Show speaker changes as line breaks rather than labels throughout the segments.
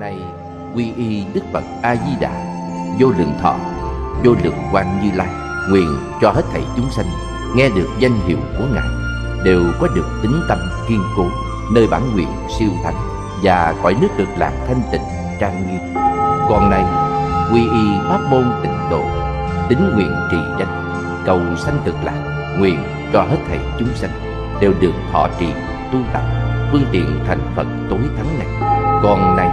này quy y Đức Phật A Di Đà, vô lượng thọ, vô lượng quan Như Lai, nguyện cho hết thảy chúng sanh nghe được danh hiệu của ngài đều có được tính tâm kiên cố, nơi bản nguyện siêu thánh và cõi nước cực lạc thanh tịnh trang nghiêm. Còn này quy y pháp môn tịnh độ, tính nguyện trì danh, cầu sanh cực lạc, nguyện cho hết thảy chúng sanh đều được thọ trì tu tập phương tiện thành Phật tối thắng này. Còn này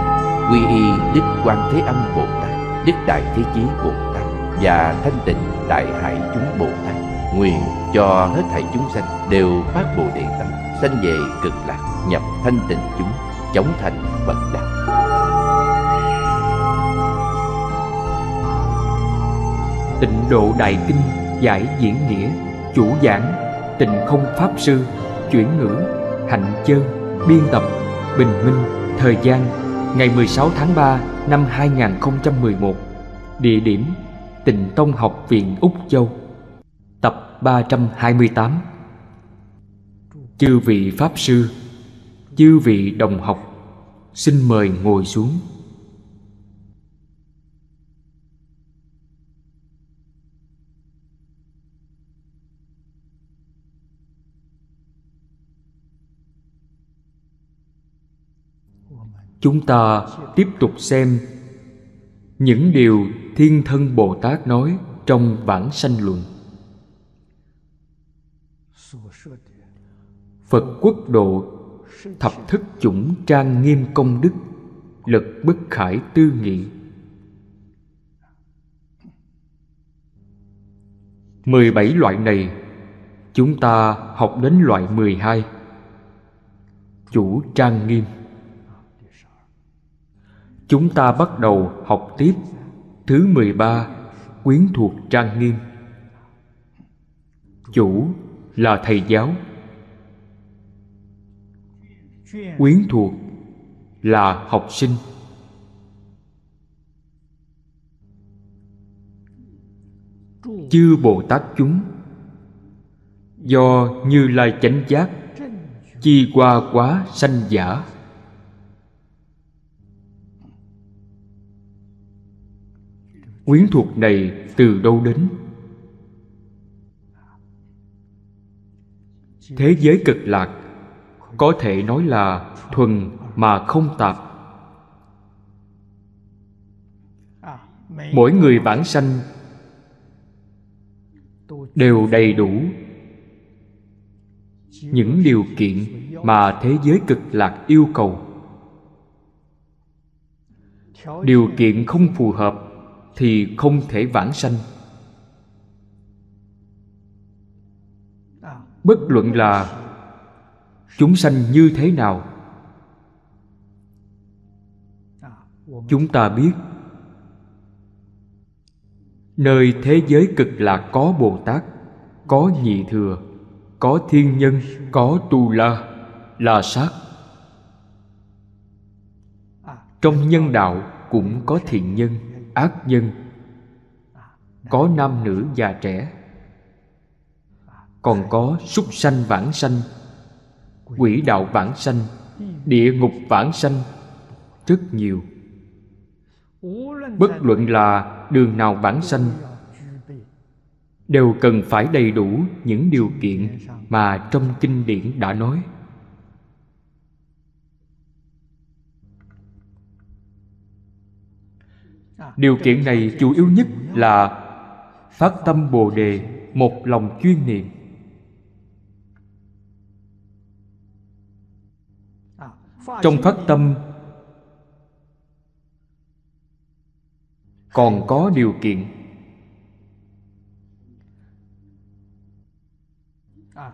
quy y đức quan thế âm bồ tát đức đại thế chí bồ tát và thanh tịnh đại hải chúng bồ tát nguyện cho hết thảy chúng sanh đều phát bồ đề tâm sanh về cực lạc nhập thanh tịnh chúng chóng thành bậc đạo tịnh độ đại kinh giải
diễn nghĩa chủ giảng tịnh không pháp sư chuyển ngữ hạnh chơn biên tập bình minh thời gian ngày 16 tháng 3 năm 2011 Địa điểm Tịnh Tông Học viện Úc Châu Tập 328 Chư vị Pháp Sư Chư vị Đồng học Xin mời ngồi xuống chúng ta tiếp tục xem những điều thiên thân bồ tát nói trong vãng sanh luận phật quốc độ thập thức chủng trang nghiêm công đức lực bất khải tư nghị mười bảy loại này chúng ta học đến loại mười hai chủ trang nghiêm Chúng ta bắt đầu học tiếp Thứ 13 Quyến thuộc trang nghiêm Chủ là thầy giáo Quyến thuộc là học sinh Chư Bồ Tát chúng Do Như Lai chánh giác Chi qua quá sanh giả quyến thuộc này từ đâu đến thế giới cực lạc có thể nói là thuần mà không tạp mỗi người bản sanh đều đầy đủ những điều kiện mà thế giới cực lạc yêu cầu điều kiện không phù hợp thì không thể vãng sanh bất luận là chúng sanh như thế nào chúng ta biết nơi thế giới cực là có bồ tát có nhị thừa có thiên nhân có tu la là sát trong nhân đạo cũng có thiện nhân ác nhân có nam nữ già trẻ còn có súc sanh vãng sanh quỷ đạo vãng sanh địa ngục vãng sanh rất nhiều bất luận là đường nào vãng sanh đều cần phải đầy đủ những điều kiện mà trong kinh điển đã nói Điều kiện này chủ yếu nhất là Phát tâm Bồ Đề Một lòng chuyên niệm Trong phát tâm Còn có điều kiện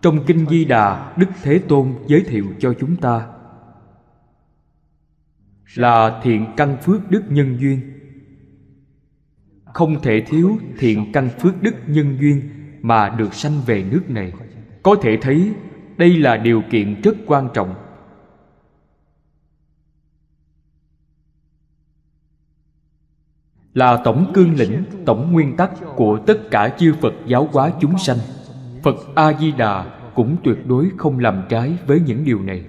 Trong Kinh Di Đà Đức Thế Tôn giới thiệu cho chúng ta Là thiện căn phước đức nhân duyên không thể thiếu thiện căn phước đức nhân duyên mà được sanh về nước này có thể thấy đây là điều kiện rất quan trọng là tổng cương lĩnh tổng nguyên tắc của tất cả chư phật giáo hóa chúng sanh phật a di đà cũng tuyệt đối không làm trái với những điều này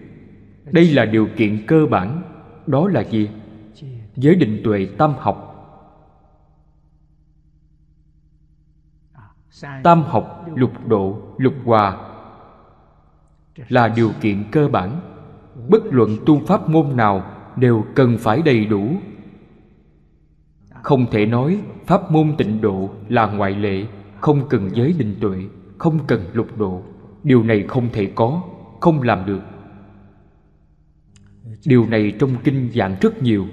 đây là điều kiện cơ bản đó là gì giới định tuệ tâm học
tam học
lục độ lục hòa là điều kiện cơ bản bất luận tu pháp môn nào đều cần phải đầy đủ không thể nói pháp môn tịnh độ là ngoại lệ không cần giới định tuệ không cần lục độ điều này không thể có không làm được điều này trong kinh giảng rất nhiều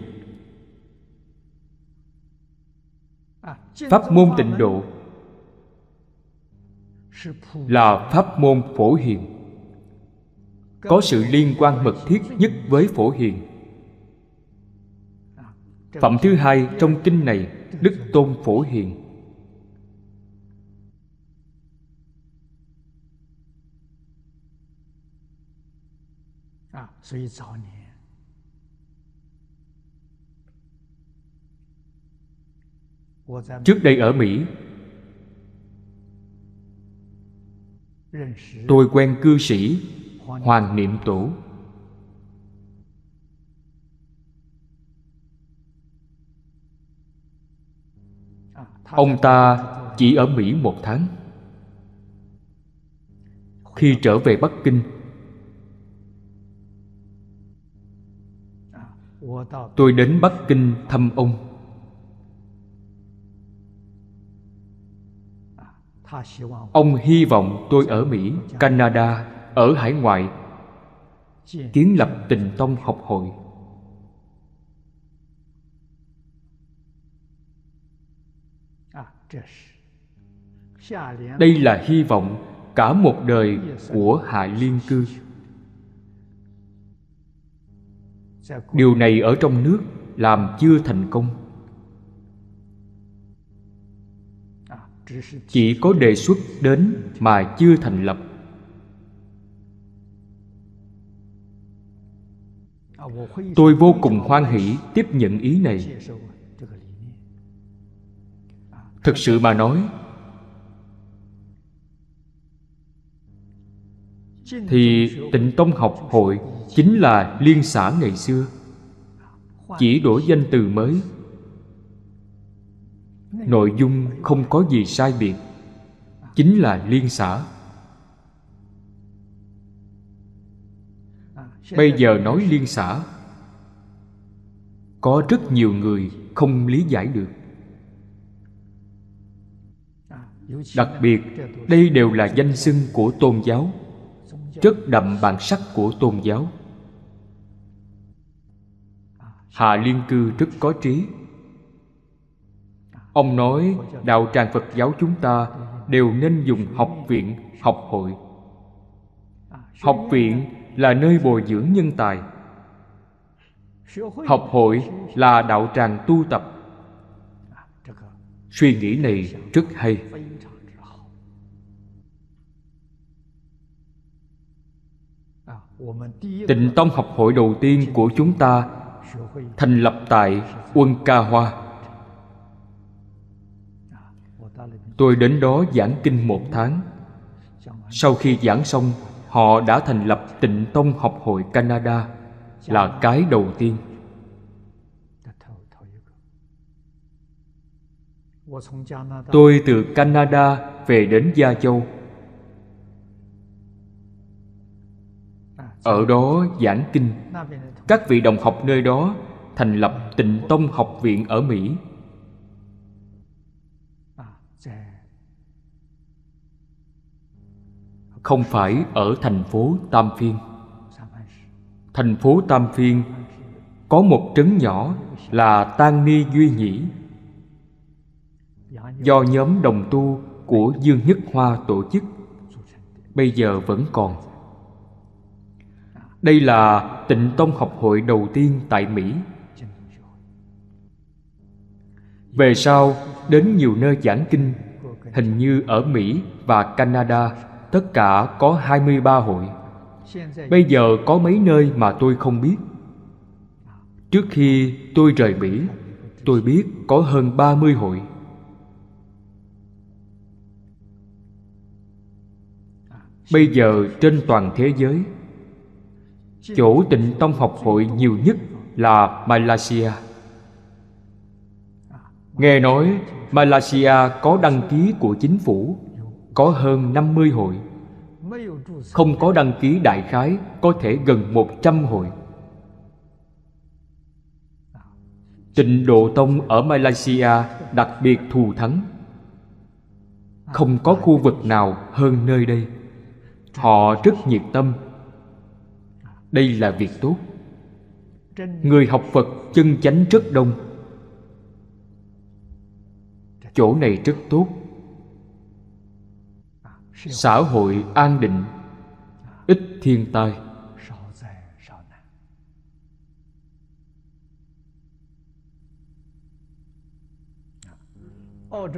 pháp môn tịnh độ
là pháp môn phổ hiền có sự liên quan mật thiết nhất với phổ hiền
à, phẩm
thứ hai trong kinh này đức tôn phổ hiền
à, trước
đây ở mỹ tôi quen cư sĩ hoàng niệm tổ ông ta chỉ ở mỹ một tháng khi trở về bắc kinh tôi đến bắc kinh thăm ông ông hy vọng tôi ở mỹ canada ở hải ngoại kiến lập tình tông học hội đây là hy vọng cả một đời của hạ liên cư điều này ở trong nước làm chưa thành công chỉ có đề xuất đến mà chưa thành lập tôi vô cùng hoan hỷ tiếp nhận ý này thực sự mà nói thì tịnh tông học hội chính là liên xã ngày xưa chỉ đổi danh từ mới nội dung không có gì sai biệt chính là liên xã bây giờ nói liên xã có rất nhiều người không lý giải được
đặc biệt đây
đều là danh xưng của tôn giáo rất đậm bản sắc của tôn giáo Hà liên cư rất có trí ông nói đạo tràng phật giáo chúng ta đều nên dùng học viện học hội học viện là nơi bồi dưỡng nhân tài học hội là đạo tràng tu tập suy nghĩ này rất hay tịnh tông học hội đầu tiên của chúng ta thành lập tại quân ca hoa Tôi đến đó giảng kinh một tháng Sau khi giảng xong Họ đã thành lập tịnh tông học hội Canada Là cái đầu tiên Tôi từ Canada về đến Gia Châu Ở đó giảng kinh Các vị đồng học nơi đó thành lập tịnh tông học viện ở Mỹ không phải ở thành phố Tam Phiên. Thành phố Tam Phiên có một trấn nhỏ là Tan Ni Duy Nhĩ do nhóm đồng tu của Dương Nhất Hoa tổ chức bây giờ vẫn còn. Đây là tịnh tông học hội đầu tiên tại Mỹ. Về sau, đến nhiều nơi giảng kinh, hình như ở Mỹ và Canada tất cả có 23 hội. Bây giờ có mấy nơi mà tôi không biết. Trước khi tôi rời Mỹ, tôi biết có hơn 30 hội. Bây giờ trên toàn thế giới, chỗ tịnh tông học hội nhiều nhất là Malaysia. Nghe nói Malaysia có đăng ký của chính phủ có hơn 50 hội Không có đăng ký đại khái có thể gần 100 hội Tịnh Độ Tông ở Malaysia đặc biệt thù thắng Không có khu vực nào hơn nơi đây Họ rất nhiệt tâm Đây là việc tốt Người học Phật chân chánh rất đông Chỗ này rất tốt xã hội an định ít thiên tai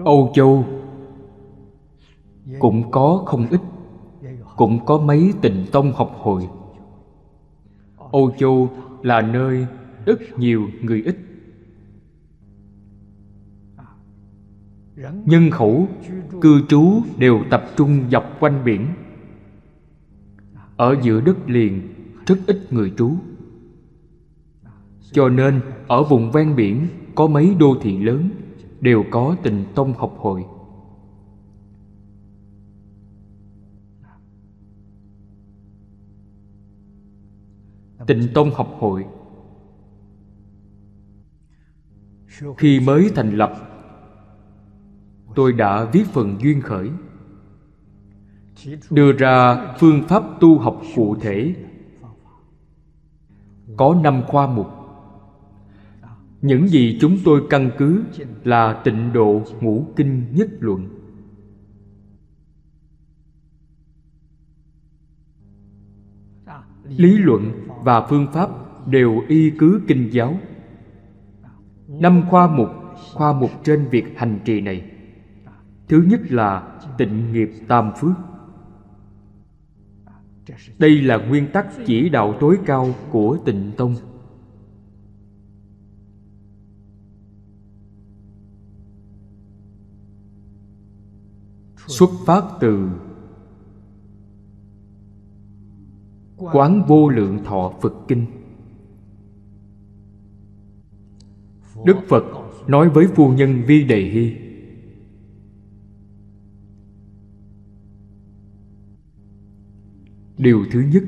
âu châu
cũng có không ít cũng có mấy tình tông học hội âu châu là nơi rất nhiều người ít nhân khẩu cư trú đều tập trung dọc quanh biển ở giữa đất liền rất ít người trú cho nên ở vùng ven biển có mấy đô thị lớn đều có tình tông học hội tịnh tông học hội khi mới thành lập tôi đã viết phần duyên khởi đưa ra phương pháp tu học cụ thể có năm khoa mục những gì chúng tôi căn cứ là tịnh độ ngũ kinh nhất luận lý luận và phương pháp đều y cứ kinh giáo năm khoa mục khoa mục trên việc hành trì này Thứ nhất là tịnh nghiệp tam phước Đây là nguyên tắc chỉ đạo tối cao của tịnh tông Xuất phát từ Quán vô lượng thọ Phật Kinh
Đức Phật nói
với phu nhân Vi Đề Hy Điều thứ nhất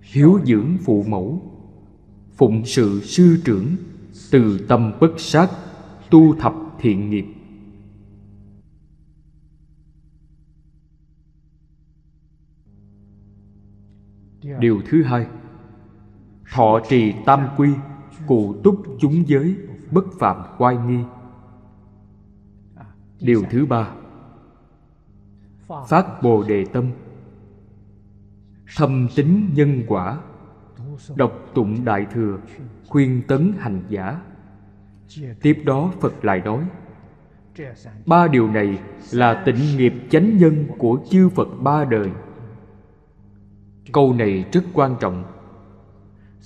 Hiếu dưỡng phụ mẫu Phụng sự sư trưởng Từ tâm bất sát Tu thập thiện nghiệp Điều thứ hai Thọ trì tam quy Cụ túc chúng giới Bất phạm quay nghi Điều thứ ba Phát Bồ Đề Tâm thâm tính nhân quả đọc tụng đại thừa khuyên tấn hành giả tiếp đó phật lại nói ba điều này là tịnh nghiệp chánh nhân của chư phật ba đời câu này rất quan trọng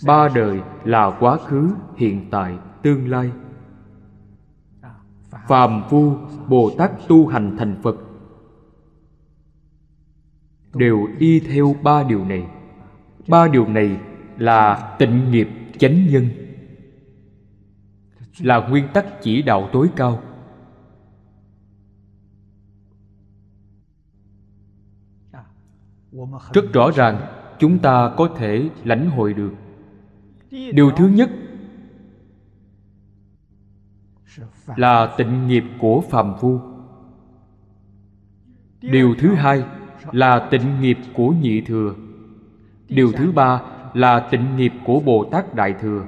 ba đời là quá khứ hiện tại tương lai phàm phu bồ tát tu hành thành phật đều y theo ba điều này ba điều này là tịnh nghiệp chánh nhân là nguyên tắc chỉ đạo tối cao
rất rõ ràng
chúng ta có thể lãnh hội được
điều thứ nhất là
tịnh nghiệp của phàm phu
điều thứ hai
là tịnh nghiệp của nhị thừa điều thứ ba là tịnh nghiệp của bồ tát đại thừa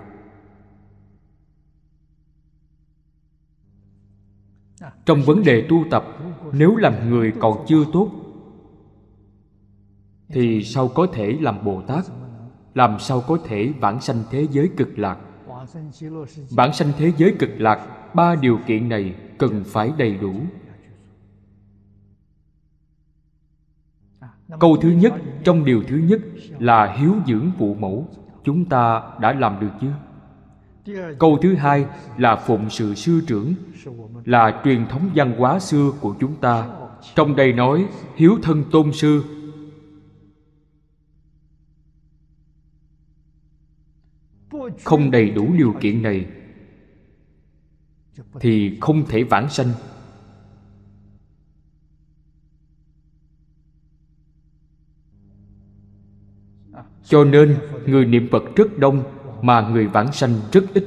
trong vấn đề tu tập nếu làm người còn chưa tốt thì sao có thể làm bồ tát làm sao có thể vãng sanh thế giới cực lạc vãng sanh thế giới cực lạc ba điều kiện này cần phải đầy đủ câu thứ nhất trong điều thứ nhất là hiếu dưỡng phụ mẫu chúng ta đã làm được chưa câu thứ hai là phụng sự sư trưởng là truyền thống văn hóa xưa của chúng ta trong đây nói hiếu thân tôn sư
không đầy đủ điều kiện
này thì không thể vãng sanh cho nên người niệm phật rất đông mà người vãng sanh rất ít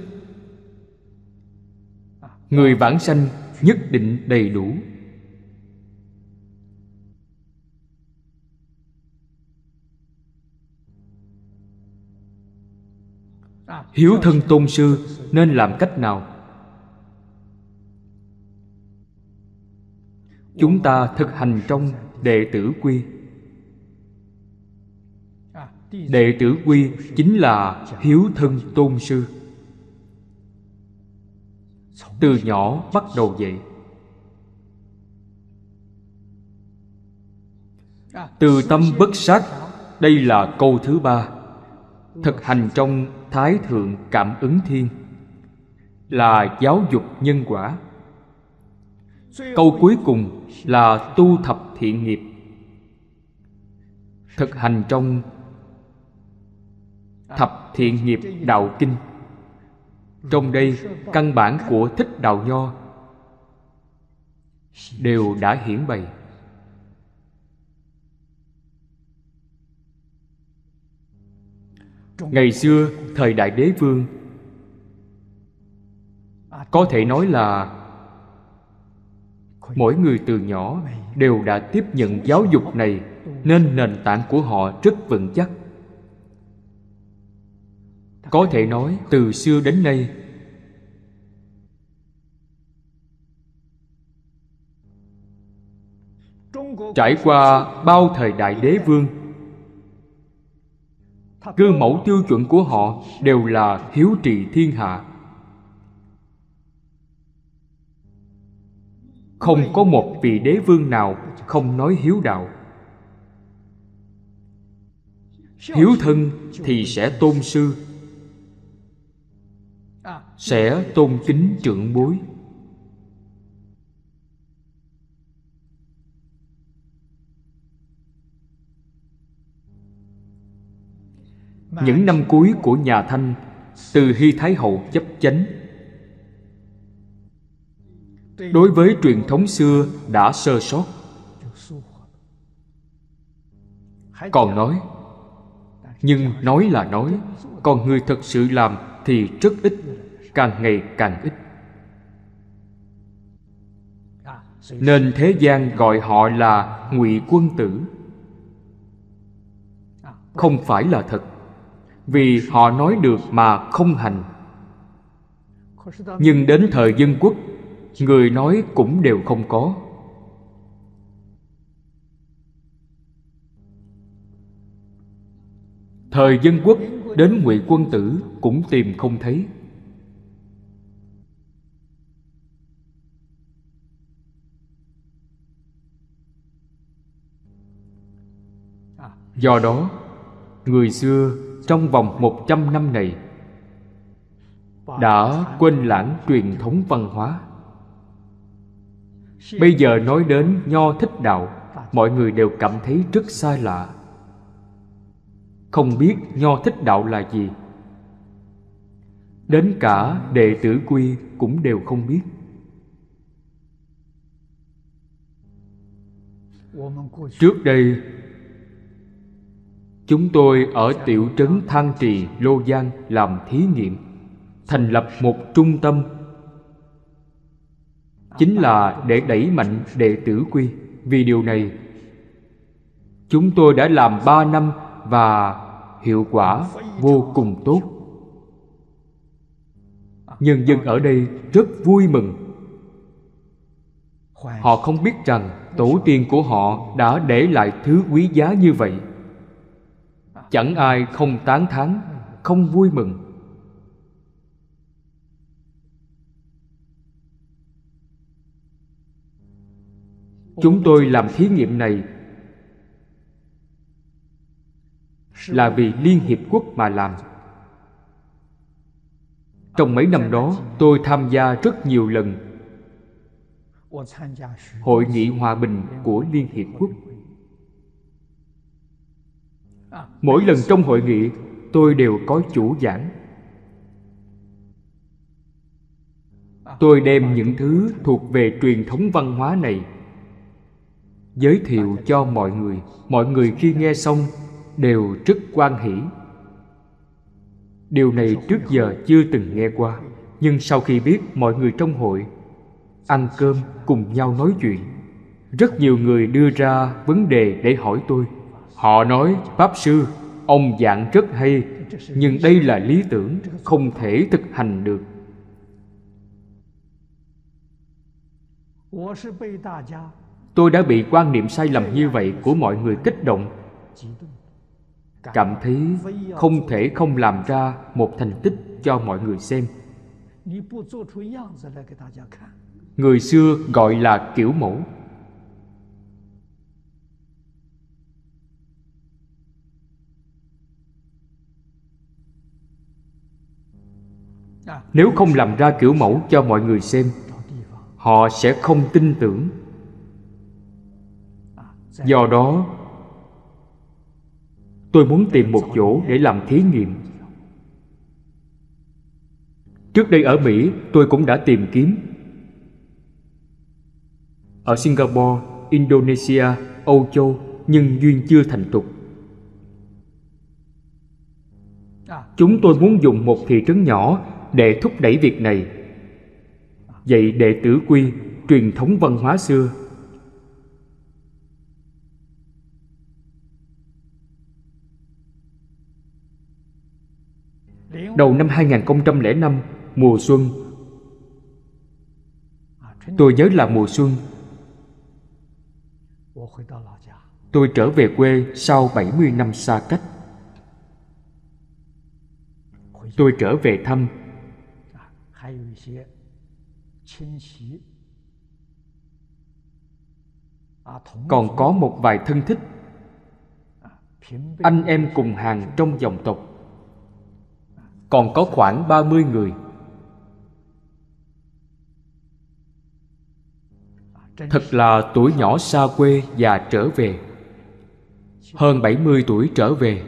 người vãng sanh nhất định đầy đủ hiếu thân tôn sư nên làm cách nào chúng ta thực hành trong đệ tử quy đệ tử quy chính là hiếu thân tôn sư từ nhỏ bắt đầu vậy từ tâm bất sát đây là câu thứ ba thực hành trong thái thượng cảm ứng thiên là giáo dục nhân quả câu cuối cùng là tu thập thiện nghiệp thực hành trong thập thiện nghiệp đạo kinh trong đây căn bản của thích đạo nho đều đã hiển bày ngày xưa thời đại đế vương có thể nói là mỗi người từ nhỏ đều đã tiếp nhận giáo dục này nên nền tảng của họ rất vững chắc có thể nói từ xưa đến nay
trải qua
bao thời đại đế vương gương mẫu tiêu chuẩn của họ đều là hiếu trị thiên hạ không có một vị đế vương nào không nói hiếu đạo hiếu thân thì sẽ tôn sư sẽ tôn kính trưởng bối những năm cuối của nhà thanh từ hy thái hậu chấp chánh đối với truyền thống xưa đã sơ sót còn nói nhưng nói là nói còn người thật sự làm thì rất ít càng ngày càng ít
dạ, nên thế
gian gọi họ là ngụy quân tử dạ, không phải là thật vì họ nói được mà không hành nhưng đến thời dân quốc người nói cũng đều không có thời dân quốc đến ngụy quân tử cũng tìm không thấy Do đó, người xưa trong vòng 100 năm này đã quên lãng truyền thống văn hóa. Bây giờ nói đến nho thích đạo, mọi người đều cảm thấy rất xa lạ. Không biết nho thích đạo là gì. Đến cả đệ tử quy cũng đều không biết. Trước đây Chúng tôi ở tiểu trấn Thang Trì, Lô Giang làm thí nghiệm, thành lập một trung tâm chính là để đẩy mạnh đệ tử quy. Vì điều này, chúng tôi đã làm ba năm và hiệu quả vô cùng tốt. Nhân dân ở đây rất vui mừng. Họ không biết rằng tổ tiên của họ đã để lại thứ quý giá như vậy chẳng ai không tán thán không vui mừng chúng tôi làm thí nghiệm này là vì liên hiệp quốc mà làm trong mấy năm đó tôi tham gia rất nhiều lần hội nghị hòa bình của liên hiệp quốc mỗi lần trong hội nghị tôi đều có chủ giảng tôi đem những thứ thuộc về truyền thống văn hóa này giới thiệu cho mọi người mọi người khi nghe xong đều rất quan hỷ điều này trước giờ chưa từng nghe qua nhưng sau khi biết mọi người trong hội ăn cơm cùng nhau nói chuyện rất nhiều người đưa ra vấn đề để hỏi tôi Họ nói, Pháp Sư, ông giảng rất hay, nhưng đây là lý tưởng, không thể thực hành được. Tôi đã bị quan niệm sai lầm như vậy của mọi người kích động Cảm thấy không thể không làm ra một thành tích cho mọi người xem Người xưa gọi là kiểu mẫu nếu không làm ra kiểu mẫu cho mọi người xem họ sẽ không tin tưởng do đó tôi muốn tìm một chỗ để làm thí nghiệm trước đây ở mỹ tôi cũng đã tìm kiếm ở singapore indonesia âu châu nhưng duyên chưa thành tục chúng tôi muốn dùng một thị trấn nhỏ để thúc đẩy việc này dạy đệ tử quy truyền thống văn hóa xưa Đầu năm 2005, mùa xuân Tôi nhớ là mùa xuân Tôi trở về quê sau 70 năm xa cách Tôi trở về thăm 些
亲戚 còn có một
vài thân thích anh em cùng hàng trong dòng tộc còn có khoảng 30 người Thật là tuổi nhỏ xa quê và trở về Hơn 70 tuổi trở về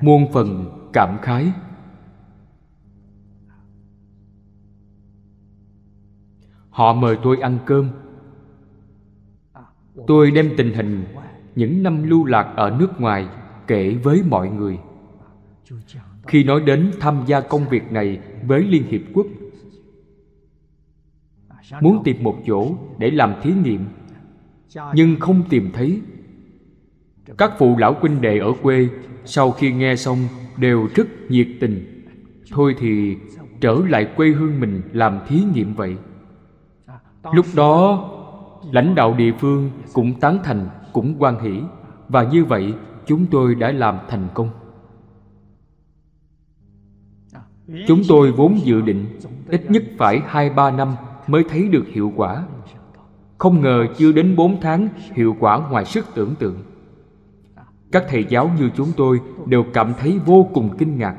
Muôn phần cảm khái họ mời tôi ăn cơm tôi đem tình hình những năm lưu lạc ở nước ngoài kể với mọi người khi nói đến tham gia công việc này với liên hiệp quốc muốn tìm một chỗ để làm thí nghiệm nhưng không tìm thấy các phụ lão huynh đệ ở quê sau khi nghe xong đều rất nhiệt tình thôi thì trở lại quê hương mình làm thí nghiệm vậy lúc đó lãnh đạo địa phương cũng tán thành cũng quan hỷ và như vậy chúng tôi đã làm thành công chúng tôi vốn dự định ít nhất phải hai ba năm mới thấy được hiệu quả không ngờ chưa đến bốn tháng hiệu quả ngoài sức tưởng tượng các thầy giáo như chúng tôi đều cảm thấy vô cùng kinh ngạc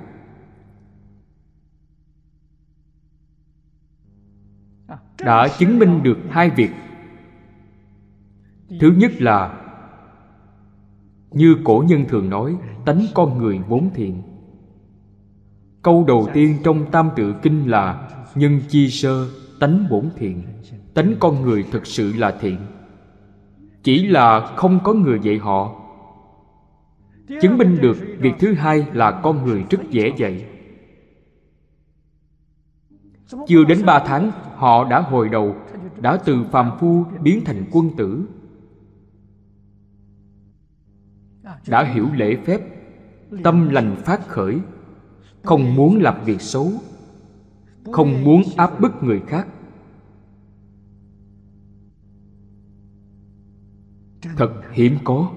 đã chứng minh được hai việc thứ nhất là như cổ nhân thường nói tánh con người vốn thiện câu đầu tiên trong tam tự kinh là nhân chi sơ tánh bổn thiện tánh con người thực sự là thiện chỉ là không có người dạy họ chứng minh được việc thứ hai là con người rất dễ dạy chưa đến ba tháng họ đã hồi đầu đã từ phàm phu biến thành quân tử đã hiểu lễ phép tâm lành phát khởi không muốn làm việc xấu không muốn áp bức người khác thật hiếm có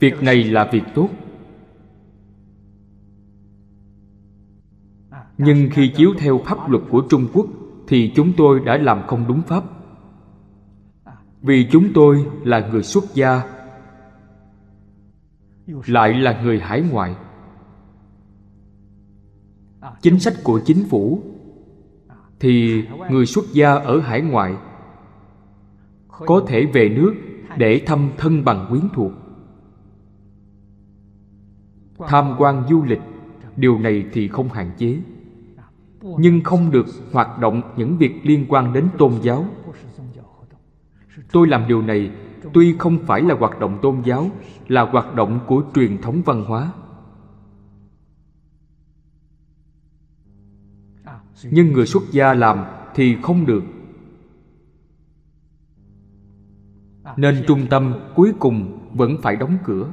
việc này là việc tốt nhưng khi chiếu theo pháp luật của trung quốc thì chúng tôi đã làm không đúng pháp vì chúng tôi là người xuất gia lại là người hải ngoại chính sách của chính phủ thì người xuất gia ở hải ngoại có thể về nước để thăm thân bằng quyến thuộc tham quan du lịch điều này thì không hạn chế nhưng không được hoạt động những việc liên quan đến tôn giáo tôi làm điều này tuy không phải là hoạt động tôn giáo là hoạt động của truyền thống văn hóa nhưng người xuất gia làm thì không được nên trung tâm cuối cùng vẫn phải đóng cửa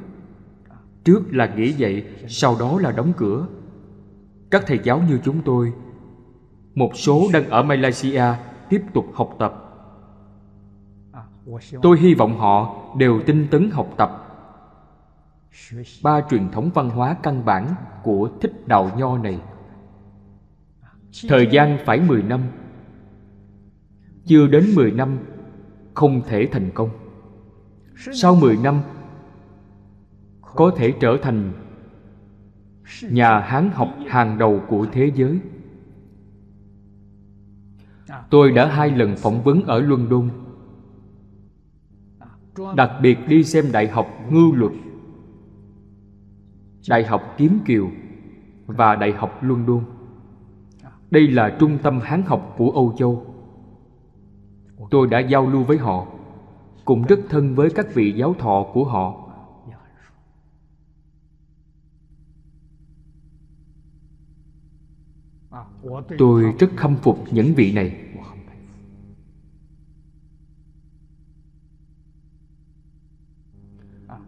trước là nghĩ vậy sau đó là đóng cửa các thầy giáo như chúng tôi một số đang ở malaysia tiếp tục học tập tôi hy vọng họ đều tinh tấn học tập ba truyền thống văn hóa căn bản của thích đạo nho này thời gian phải 10 năm chưa đến 10 năm không thể thành công sau 10 năm có thể trở thành nhà hán học hàng đầu của thế giới tôi đã hai lần phỏng vấn ở luân đôn đặc biệt đi xem đại học Ngư luật đại học kiếm kiều và đại học luân đôn đây là trung tâm hán học của âu châu tôi đã giao lưu với họ cũng rất thân với các vị giáo thọ của họ Tôi rất khâm phục những vị này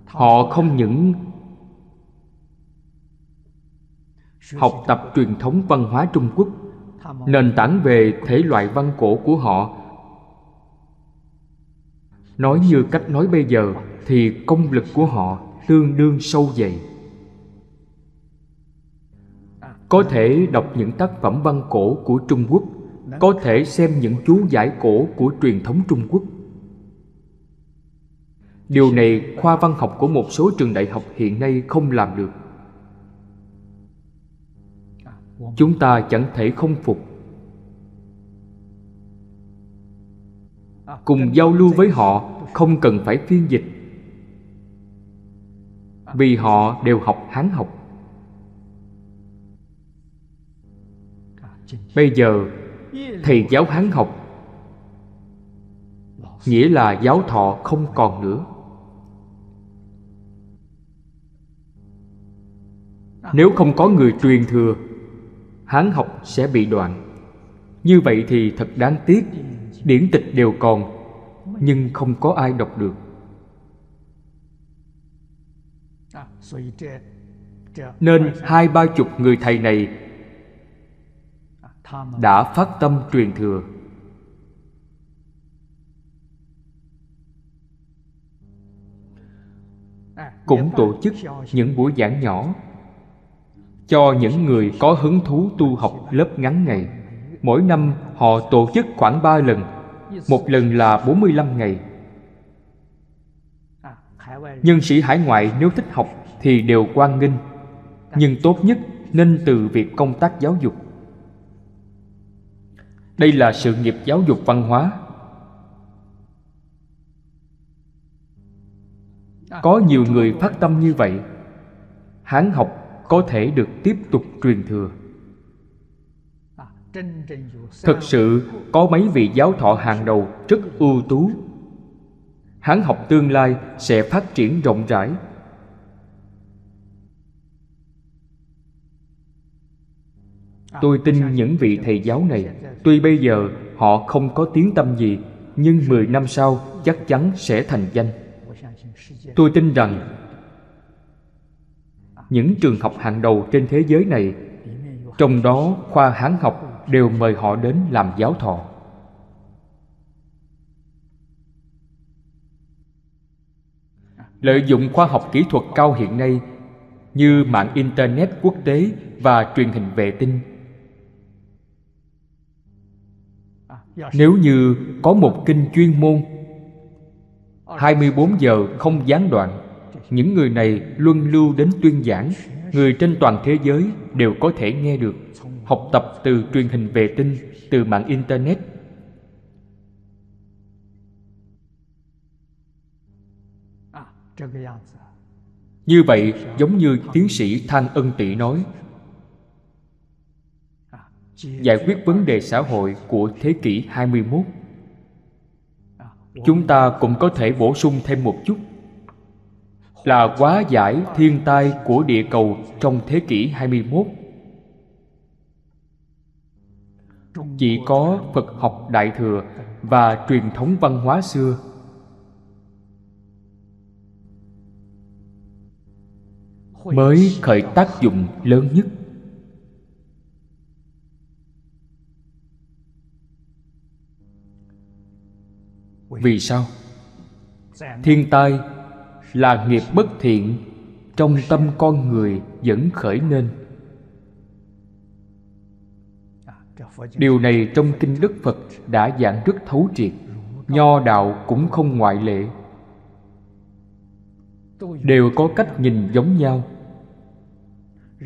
Họ không những học tập truyền thống văn hóa Trung Quốc Nền tảng về thể loại văn cổ của họ Nói như cách nói bây giờ Thì công lực của họ tương đương sâu dày có thể đọc những tác phẩm văn cổ của trung quốc có thể xem những chú giải cổ của truyền thống trung quốc điều này khoa văn học của một số trường đại học hiện nay không làm được chúng ta chẳng thể không phục cùng giao lưu với họ không cần phải phiên dịch vì họ đều học hán học bây giờ thầy giáo hán học nghĩa là giáo thọ không còn nữa nếu không có người truyền thừa hán học sẽ bị đoạn như vậy thì thật đáng tiếc điển tịch đều còn nhưng không có ai đọc được
nên hai ba chục
người thầy này đã phát tâm truyền thừa
à, cũng tổ chức
những buổi giảng nhỏ cho những người có hứng thú tu học lớp ngắn ngày mỗi năm họ tổ chức khoảng 3 lần một lần là 45 ngày
à, nhân
sĩ hải ngoại nếu thích học thì đều quan nghênh nhưng tốt nhất nên từ việc công tác giáo dục đây là sự nghiệp giáo dục văn hóa có nhiều người phát tâm như vậy hán học có thể được tiếp tục truyền thừa
thực sự
có mấy vị giáo thọ hàng đầu rất ưu tú hán học tương lai sẽ phát triển rộng rãi Tôi tin những vị thầy giáo này Tuy bây giờ họ không có tiếng tâm gì Nhưng 10 năm sau chắc chắn sẽ thành danh Tôi tin rằng Những trường học hàng đầu trên thế giới này Trong đó khoa hán học đều mời họ đến làm giáo thọ Lợi dụng khoa học kỹ thuật cao hiện nay như mạng internet quốc tế và truyền hình vệ tinh nếu như có một kinh chuyên môn 24 giờ không gián đoạn những người này luân lưu đến tuyên giảng người trên toàn thế giới đều có thể nghe được học tập từ truyền hình vệ tinh từ mạng internet như vậy giống như tiến sĩ Thanh ân tỷ nói giải quyết vấn đề xã hội của thế kỷ 21. Chúng ta cũng có thể bổ sung thêm một chút là quá giải thiên tai của địa cầu trong thế kỷ 21. Chỉ có Phật học Đại Thừa và truyền thống văn hóa xưa mới khởi tác dụng lớn nhất vì sao thiên tai là nghiệp bất thiện trong tâm con người vẫn khởi nên điều này trong kinh đức phật đã giảng rất thấu triệt nho đạo cũng không ngoại lệ đều có cách nhìn giống nhau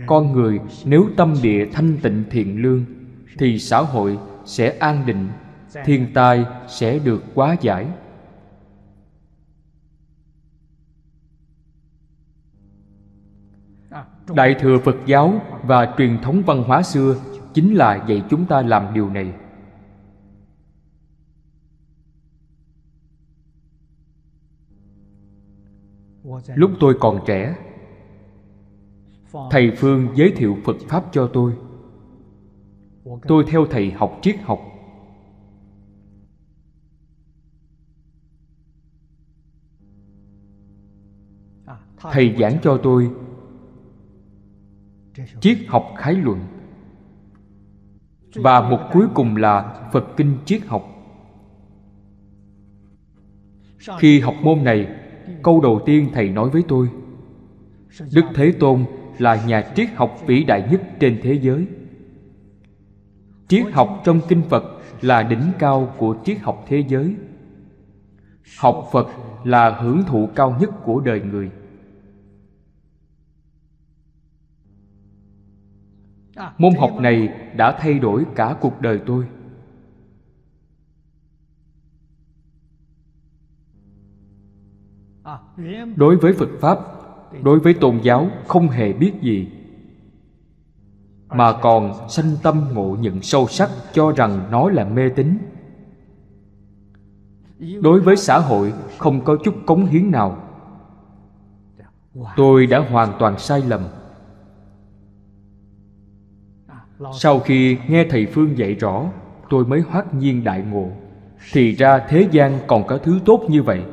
con người nếu tâm địa thanh tịnh thiện lương thì xã hội sẽ an định thiên tai sẽ được quá giải đại thừa phật giáo và truyền thống văn hóa xưa chính là dạy chúng ta làm điều này lúc tôi còn trẻ thầy phương giới thiệu phật pháp cho tôi
tôi theo thầy
học triết học thầy giảng cho tôi triết học khái luận và một cuối cùng là phật kinh triết học khi học môn này câu đầu tiên thầy nói với tôi đức thế tôn là nhà triết học vĩ đại nhất trên thế giới triết học trong kinh phật là đỉnh cao của triết học thế giới học phật là hưởng thụ cao nhất của đời người
môn học này đã
thay đổi cả cuộc đời tôi đối với phật pháp đối với tôn giáo không hề biết gì mà còn sanh tâm ngộ nhận sâu sắc cho rằng nó là mê tín đối với xã hội không có chút cống hiến nào tôi đã hoàn toàn sai lầm sau khi nghe thầy Phương dạy rõ Tôi mới hoát nhiên đại ngộ Thì ra thế gian còn có thứ tốt như vậy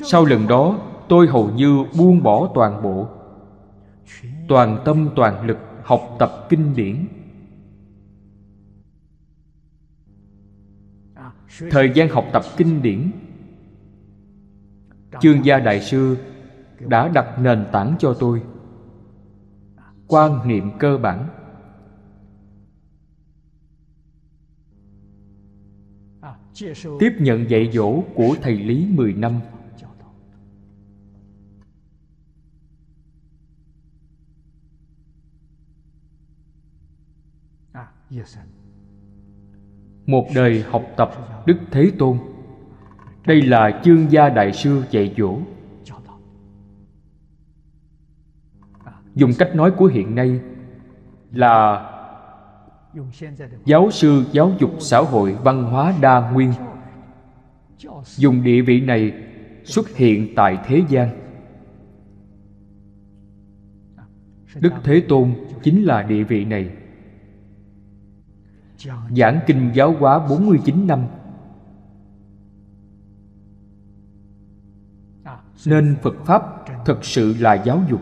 Sau lần đó tôi hầu như buông bỏ toàn bộ Toàn tâm toàn lực học tập kinh điển Thời gian học tập kinh điển chương gia đại sư đã đặt nền tảng cho tôi quan niệm cơ bản
tiếp nhận dạy dỗ của
thầy lý mười năm một đời học tập đức thế tôn đây là chương gia đại sư dạy dỗ dùng cách nói của hiện nay là giáo sư giáo dục xã hội văn hóa đa nguyên dùng địa vị này xuất hiện tại thế gian đức thế tôn chính là địa vị này giảng kinh giáo hóa 49 năm nên phật pháp thật sự là giáo dục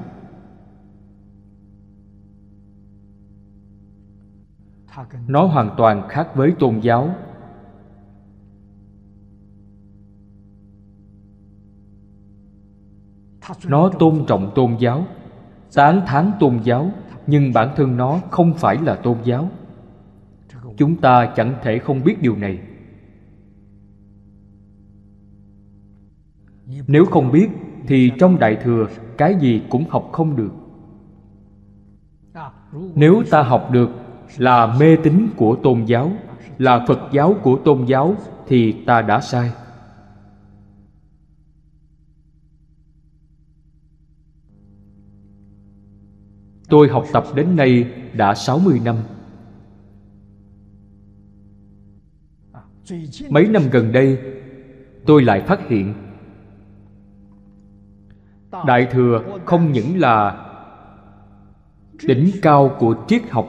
nó hoàn toàn khác với tôn giáo nó tôn trọng tôn giáo tán thán tôn giáo nhưng bản thân nó không phải là tôn giáo chúng ta chẳng thể không biết điều này nếu không biết thì trong đại thừa cái gì cũng học không được nếu ta học được là mê tín của tôn giáo là phật giáo của tôn giáo thì ta đã sai Tôi học tập đến nay đã 60 năm. Mấy năm gần đây, tôi lại phát hiện đại thừa không những là đỉnh cao của triết học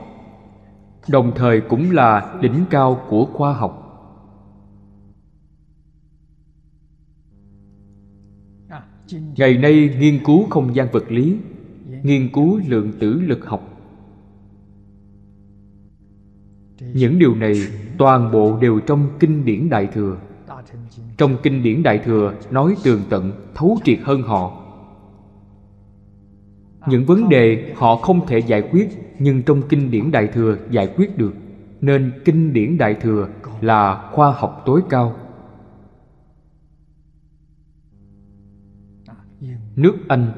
đồng thời cũng là đỉnh cao của khoa học ngày nay nghiên cứu không gian vật lý nghiên cứu lượng tử lực học những điều này toàn bộ đều trong kinh điển đại thừa trong kinh điển đại thừa nói tường tận thấu triệt hơn họ những vấn đề họ không thể giải quyết nhưng trong kinh điển đại thừa giải quyết được nên kinh điển đại thừa là khoa học tối cao nước anh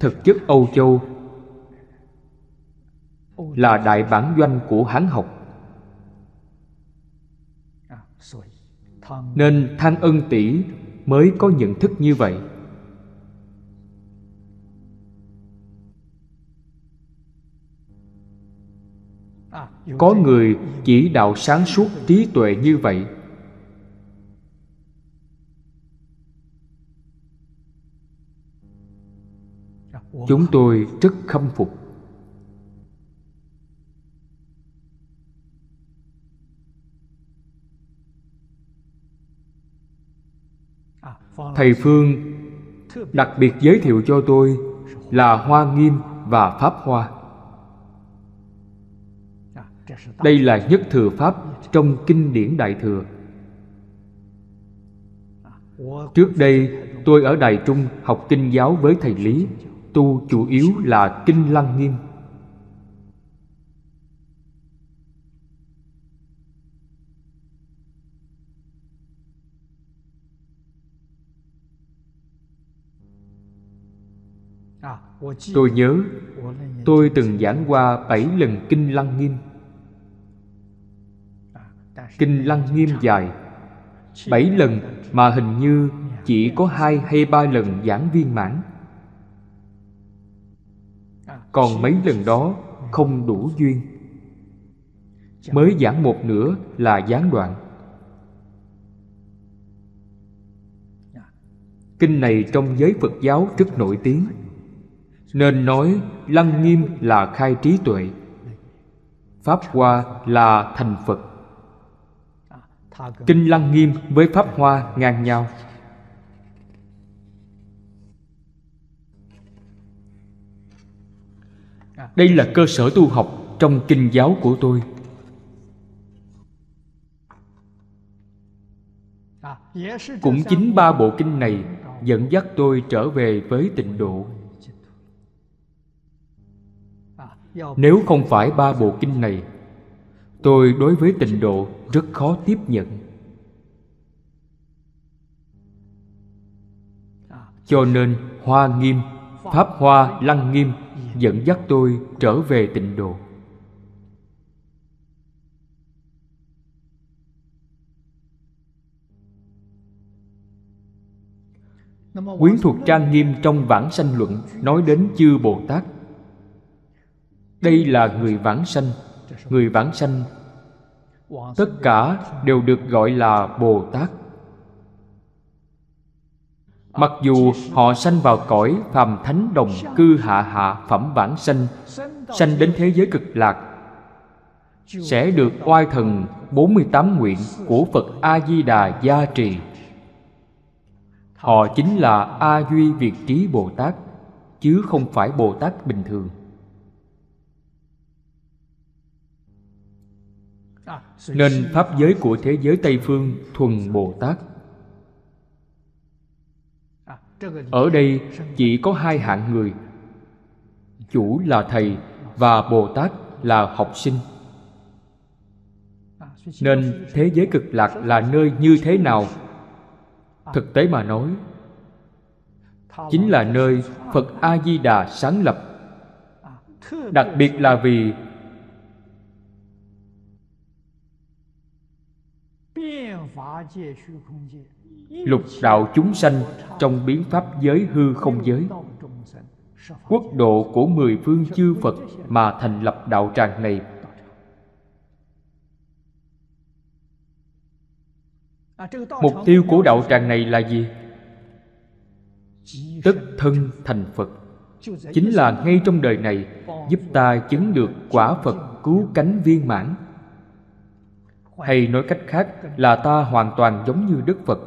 thực chất âu châu là đại bản doanh của hán học nên thang ân tỷ mới có nhận thức như vậy có người chỉ đạo sáng suốt trí tuệ như vậy chúng tôi rất khâm phục
thầy phương
đặc biệt giới thiệu cho tôi là hoa nghiêm và pháp hoa đây là nhất thừa pháp trong kinh điển đại thừa trước đây tôi ở đài trung học kinh giáo với thầy lý tu chủ yếu là kinh lăng nghiêm Tôi nhớ tôi từng giảng qua bảy lần Kinh Lăng Nghiêm Kinh Lăng Nghiêm dài bảy lần mà hình như chỉ có hai hay ba lần giảng viên mãn còn mấy lần đó không đủ duyên mới giảng một nửa là gián đoạn kinh này trong giới phật giáo rất nổi tiếng nên nói lăng nghiêm là khai trí tuệ pháp hoa là thành phật kinh lăng nghiêm với pháp hoa ngang nhau đây là cơ sở tu học trong kinh giáo của tôi
cũng chính ba
bộ kinh này dẫn dắt tôi trở về với tịnh độ
nếu không phải ba
bộ kinh này tôi đối với tịnh độ rất khó tiếp nhận cho nên hoa nghiêm pháp hoa lăng nghiêm dẫn dắt tôi trở về tịnh độ quyến thuộc trang nghiêm trong vãng sanh luận nói đến chư bồ tát đây là người vãng sanh người vãng sanh tất cả đều được gọi là bồ tát mặc dù họ sanh vào cõi phàm thánh đồng cư hạ hạ phẩm vãng sanh sanh đến thế giới cực lạc sẽ được oai thần 48 nguyện của Phật A Di Đà gia trì. Họ chính là A Duy Việt Trí Bồ Tát chứ không phải Bồ Tát bình thường.
nên pháp
giới của thế giới tây phương thuần bồ tát ở đây chỉ có hai hạng người chủ là thầy và bồ tát là học sinh nên thế giới cực lạc là nơi như thế nào thực tế mà nói chính là nơi phật a di đà sáng lập đặc biệt là vì lục đạo chúng sanh trong biến pháp giới hư không giới quốc độ của mười phương chư phật mà thành lập đạo tràng này
à, mục tiêu của đạo
tràng này là gì tức thân thành phật
chính là ngay trong
đời này giúp ta chứng được quả phật cứu cánh viên mãn hay nói cách khác là ta hoàn toàn giống như đức phật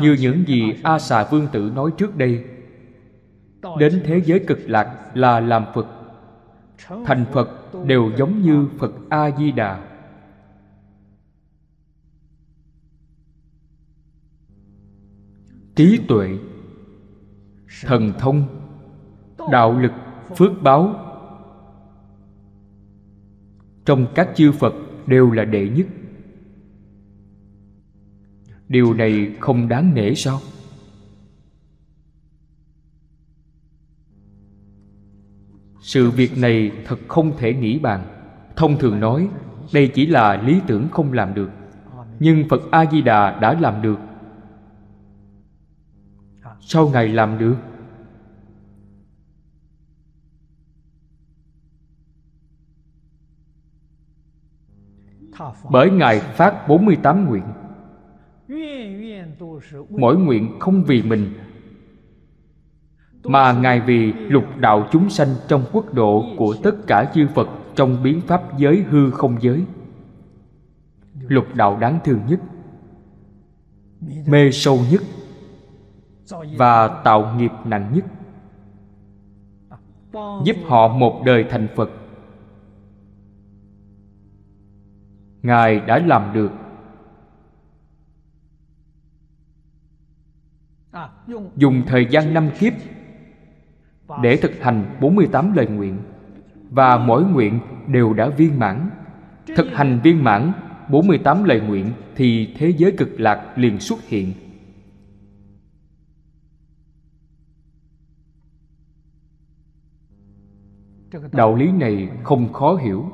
như những gì a xà vương tử nói trước đây đến thế giới cực lạc là làm phật thành phật đều giống như phật a di đà trí tuệ thần thông đạo lực phước báo trong các chư phật đều là đệ nhất điều này không đáng nể sao sự việc này thật không thể nghĩ bàn thông thường nói đây chỉ là lý tưởng không làm được nhưng phật a di đà đã làm được Sau ngày làm được bởi ngài phát 48 nguyện mỗi nguyện không vì mình mà ngài vì lục đạo chúng sanh trong quốc độ của tất cả chư phật trong biến pháp giới hư không giới lục đạo đáng thương nhất mê sâu nhất
và tạo
nghiệp nặng nhất
giúp họ một đời thành
phật Ngài đã làm được Dùng thời gian năm kiếp Để thực hành 48 lời nguyện Và mỗi nguyện đều đã viên mãn Thực hành viên mãn 48 lời nguyện Thì thế giới cực lạc liền xuất hiện Đạo lý này không khó hiểu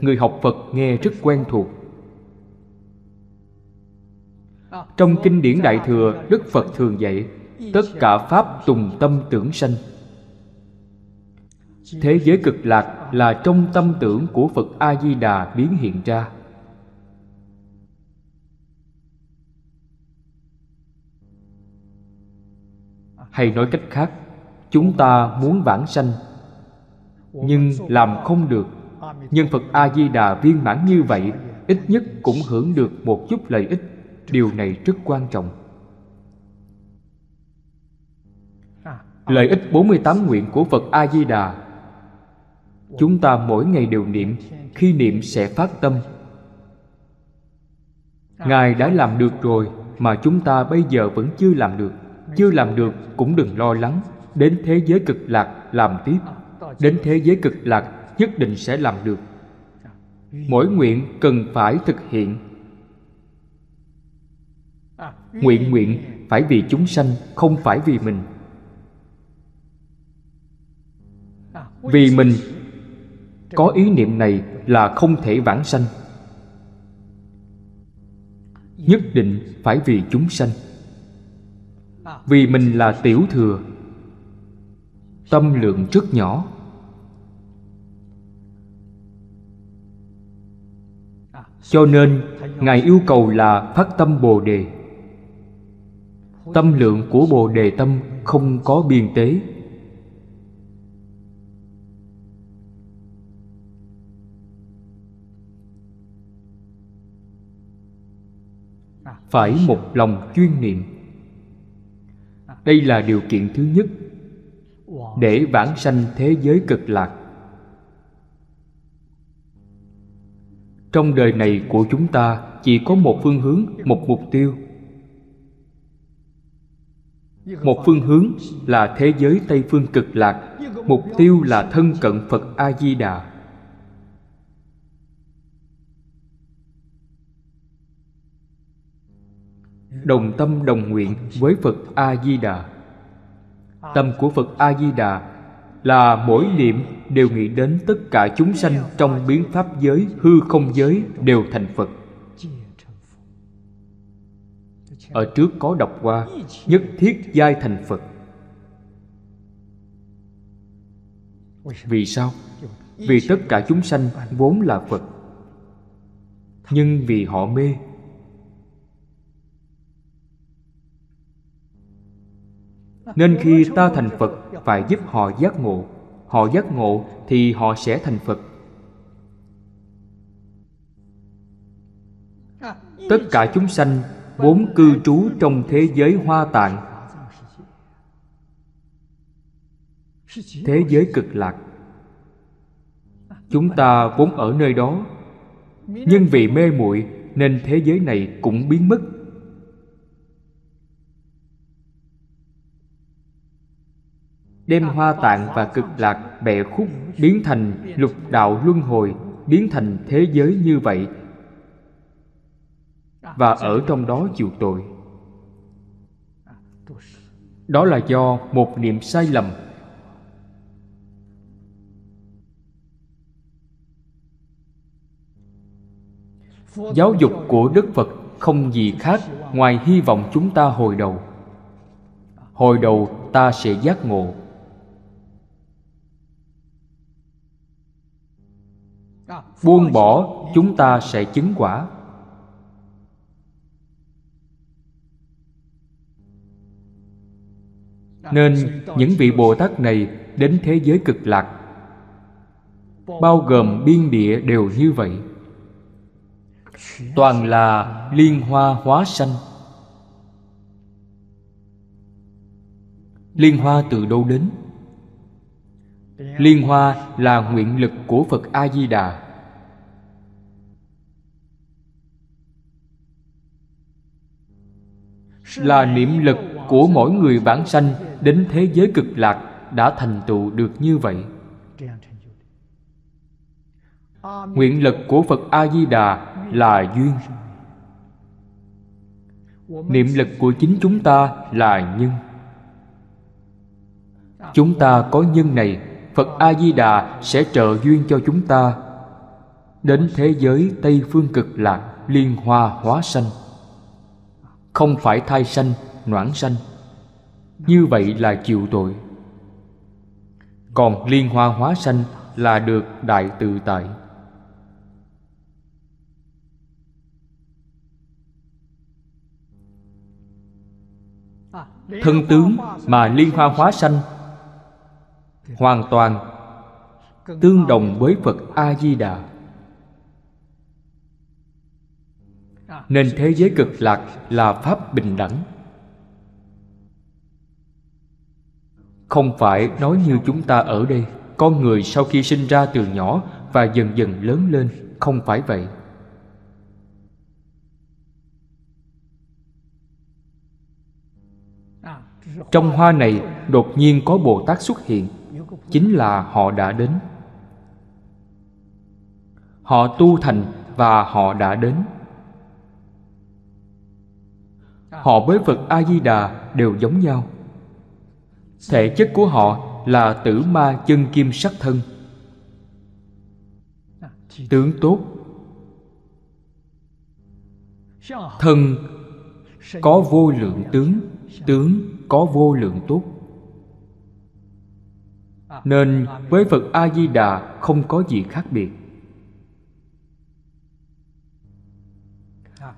người học phật nghe rất quen thuộc trong kinh điển đại thừa đức phật thường dạy tất cả pháp tùng tâm tưởng sanh thế giới cực lạc là trong tâm tưởng của phật a di đà biến hiện ra hay nói cách khác chúng ta muốn vãng sanh nhưng làm không được nhân Phật A-di-đà viên mãn như vậy ít nhất cũng hưởng được một chút lợi ích điều này rất quan trọng lợi ích 48 nguyện của Phật A-di-đà chúng ta mỗi ngày đều niệm khi niệm sẽ phát tâm Ngài đã làm được rồi mà chúng ta bây giờ vẫn chưa làm được chưa làm được cũng đừng lo lắng đến thế giới cực lạc làm tiếp đến thế giới cực lạc nhất định sẽ làm được mỗi nguyện cần phải thực hiện nguyện nguyện phải vì chúng sanh không phải vì mình vì mình có ý niệm này là không thể vãng sanh nhất định phải vì chúng sanh vì mình là tiểu thừa tâm lượng rất nhỏ Cho nên Ngài yêu cầu là phát tâm Bồ Đề Tâm lượng của Bồ Đề Tâm không có biên tế Phải một lòng chuyên niệm Đây là điều kiện thứ nhất Để vãng sanh thế giới cực lạc trong đời này của chúng ta chỉ có một phương hướng một mục tiêu một phương hướng là thế giới tây phương cực lạc mục tiêu là thân cận phật a di đà đồng tâm đồng nguyện với phật a di đà tâm của phật a di đà là mỗi niệm đều nghĩ đến tất cả chúng sanh trong biến pháp giới hư không giới đều thành phật ở trước có đọc qua nhất thiết giai thành phật vì sao vì tất cả chúng sanh vốn là phật nhưng vì họ mê
Nên khi ta thành Phật
phải giúp họ giác ngộ Họ giác ngộ thì họ sẽ thành Phật Tất cả chúng sanh vốn cư trú trong thế giới hoa tạng Thế giới cực lạc Chúng ta vốn ở nơi đó Nhưng vì mê muội nên thế giới này cũng biến mất đem hoa tạng và cực lạc bẻ khúc biến thành lục đạo luân hồi biến thành thế giới như vậy và ở trong đó chịu tội đó là do một niệm sai lầm giáo dục của đức phật không gì khác ngoài hy vọng chúng ta hồi đầu hồi đầu ta sẽ giác ngộ
buông bỏ
chúng ta sẽ chứng quả nên những vị bồ tát này đến thế giới cực lạc bao gồm biên địa đều như vậy toàn là liên hoa hóa sanh liên hoa từ đâu đến liên hoa là nguyện lực của phật a di đà là niệm lực của mỗi người bản sanh đến thế giới cực lạc đã thành tựu được như vậy
nguyện lực của
phật a di đà là duyên niệm lực của chính chúng ta là nhân chúng ta có nhân này phật a di đà sẽ trợ duyên cho chúng ta đến thế giới tây phương cực lạc liên hoa hóa sanh không phải thai sanh noãn sanh như vậy là chịu tội còn liên hoa hóa sanh là được đại tự tại
thân tướng mà liên hoa hóa
sanh hoàn toàn tương đồng với phật a di đà nên thế giới cực lạc là pháp bình đẳng không phải nói như chúng ta ở đây con người sau khi sinh ra từ nhỏ và dần dần lớn lên không phải vậy trong hoa này đột nhiên có bồ tát xuất hiện chính là họ đã đến họ tu thành và họ đã đến họ với phật a di đà đều giống nhau thể chất của họ là tử ma chân kim sắc thân tướng tốt thân có vô lượng tướng tướng có vô lượng tốt nên với phật a di đà không có gì khác biệt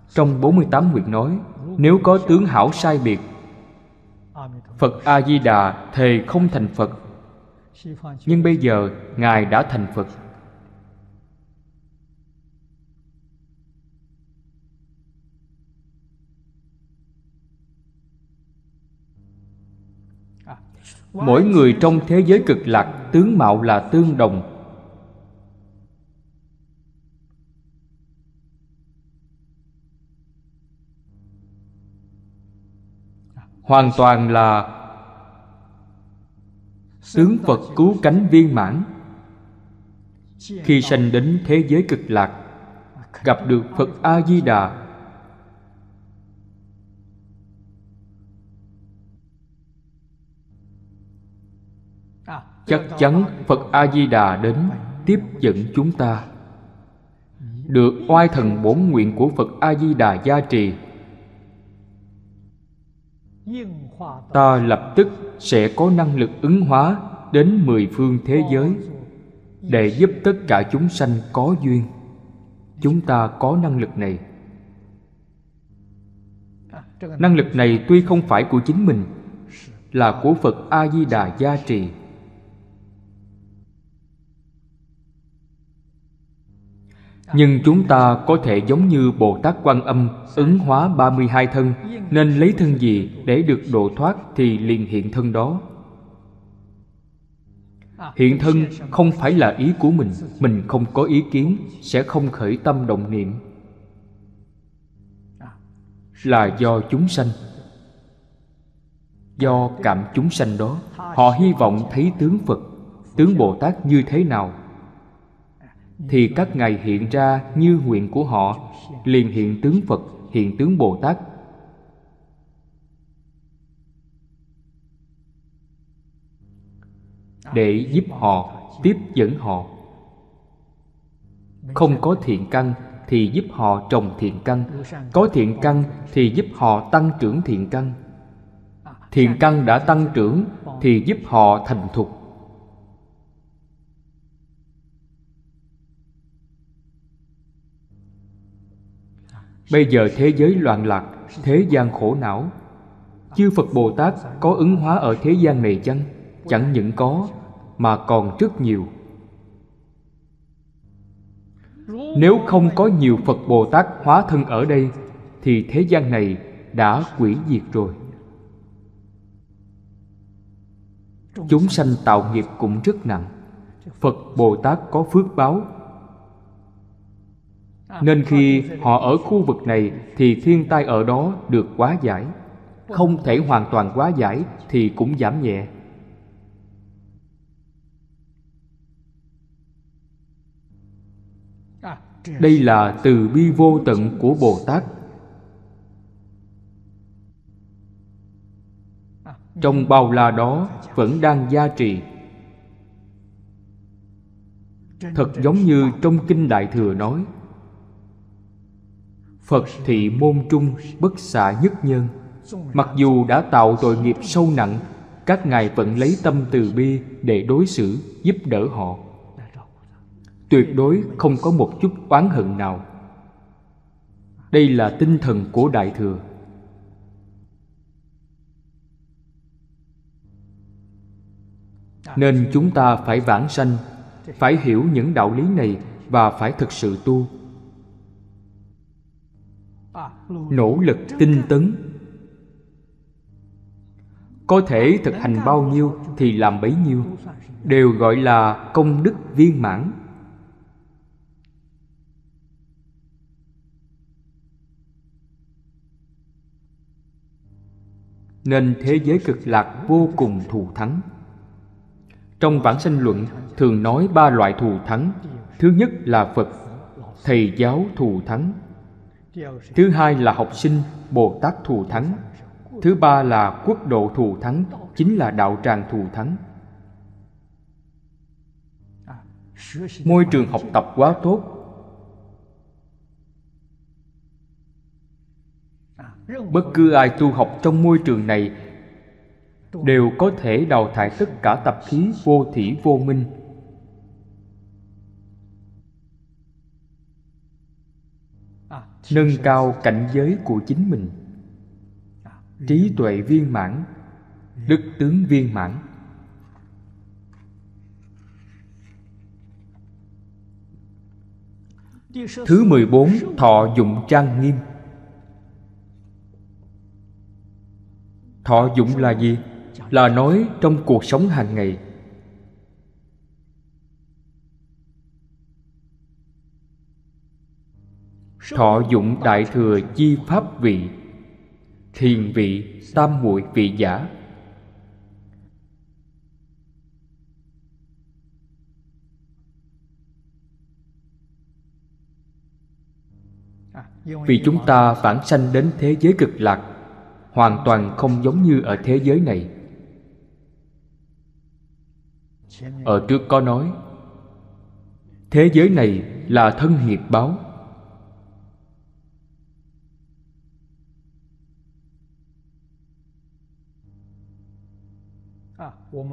trong 48 nguyện nói nếu có tướng hảo sai biệt phật a di đà thề không thành phật nhưng bây giờ ngài đã thành phật
mỗi người
trong thế giới cực lạc tướng mạo là tương đồng hoàn toàn là tướng phật cứu cánh viên mãn khi sanh đến thế giới cực lạc gặp được phật a di đà chắc chắn phật a di đà đến tiếp dẫn chúng ta được oai thần bổn nguyện của phật a di đà gia trì ta lập tức sẽ có năng lực ứng hóa đến mười phương thế giới để giúp tất cả chúng sanh có duyên chúng ta có năng lực này năng lực này tuy không phải của chính mình là của phật a di đà gia trì nhưng chúng ta có thể giống như Bồ Tát Quan Âm ứng hóa 32 thân nên lấy thân gì để được độ thoát thì liền hiện thân đó. Hiện thân không phải là ý của mình, mình không có ý kiến sẽ không khởi tâm động niệm. Là do chúng sanh do cảm chúng sanh đó họ hy vọng thấy tướng phật tướng bồ tát như thế nào thì các ngài hiện ra như nguyện của họ liền hiện tướng phật hiện tướng bồ tát để giúp họ tiếp dẫn họ không có thiện căn thì giúp họ trồng thiện căn có thiện căn thì giúp họ tăng trưởng thiện căn thiện căn đã tăng trưởng thì giúp họ thành thục Bây giờ thế giới loạn lạc, thế gian khổ não. Chư Phật Bồ Tát có ứng hóa ở thế gian này chăng? Chẳng những có, mà còn rất nhiều. Nếu không có nhiều Phật Bồ Tát hóa thân ở đây, thì thế gian này đã quỷ diệt rồi. Chúng sanh tạo nghiệp cũng rất nặng. Phật Bồ Tát có phước báo nên khi họ ở khu vực này thì thiên tai ở đó được quá giải không thể hoàn toàn quá giải thì cũng giảm nhẹ đây là từ bi vô tận của bồ tát trong bao la đó vẫn đang gia trì thật giống như trong kinh đại thừa nói Phật thị môn trung bất xạ nhất nhân Mặc dù đã tạo tội nghiệp sâu nặng Các ngài vẫn lấy tâm từ bi để đối xử giúp đỡ họ Tuyệt đối không có một chút oán hận nào Đây là tinh thần của Đại Thừa Nên chúng ta phải vãng sanh Phải hiểu những đạo lý này và phải thực sự tu nỗ lực tinh tấn có thể thực hành bao nhiêu thì làm bấy nhiêu đều gọi là công đức viên mãn nên thế giới cực lạc vô cùng thù thắng trong vãng sanh luận thường nói ba loại thù thắng thứ nhất là phật thầy giáo thù thắng thứ hai là học sinh bồ tát thù thắng thứ ba là quốc độ thù thắng chính là đạo tràng thù thắng môi trường học tập quá tốt bất cứ ai tu học trong môi trường này đều có thể đào thải tất cả tập khí vô thủy vô minh nâng cao cảnh giới của chính mình trí tuệ viên mãn đức tướng viên mãn
Thứ mười bốn
Thọ dụng trang nghiêm Thọ dụng là gì? Là nói trong cuộc sống hàng ngày thọ dụng đại thừa chi pháp vị thiền vị tam muội vị giả vì chúng ta phản sanh đến thế giới cực lạc hoàn toàn không giống như ở thế giới này ở trước có nói thế giới này là thân hiệp báo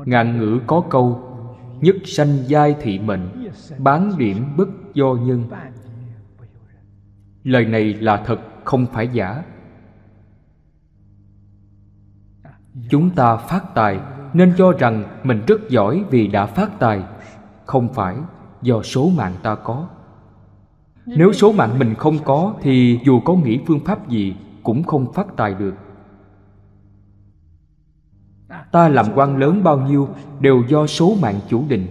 ngạn ngữ có câu
nhất sanh giai thị mệnh bán điểm bất do nhân lời này là thật không phải giả chúng ta phát tài nên cho rằng mình rất giỏi vì đã phát tài không phải do số mạng ta có nếu số mạng mình không có thì dù có nghĩ phương pháp gì cũng không phát tài được ta làm quan lớn bao nhiêu đều do số mạng chủ định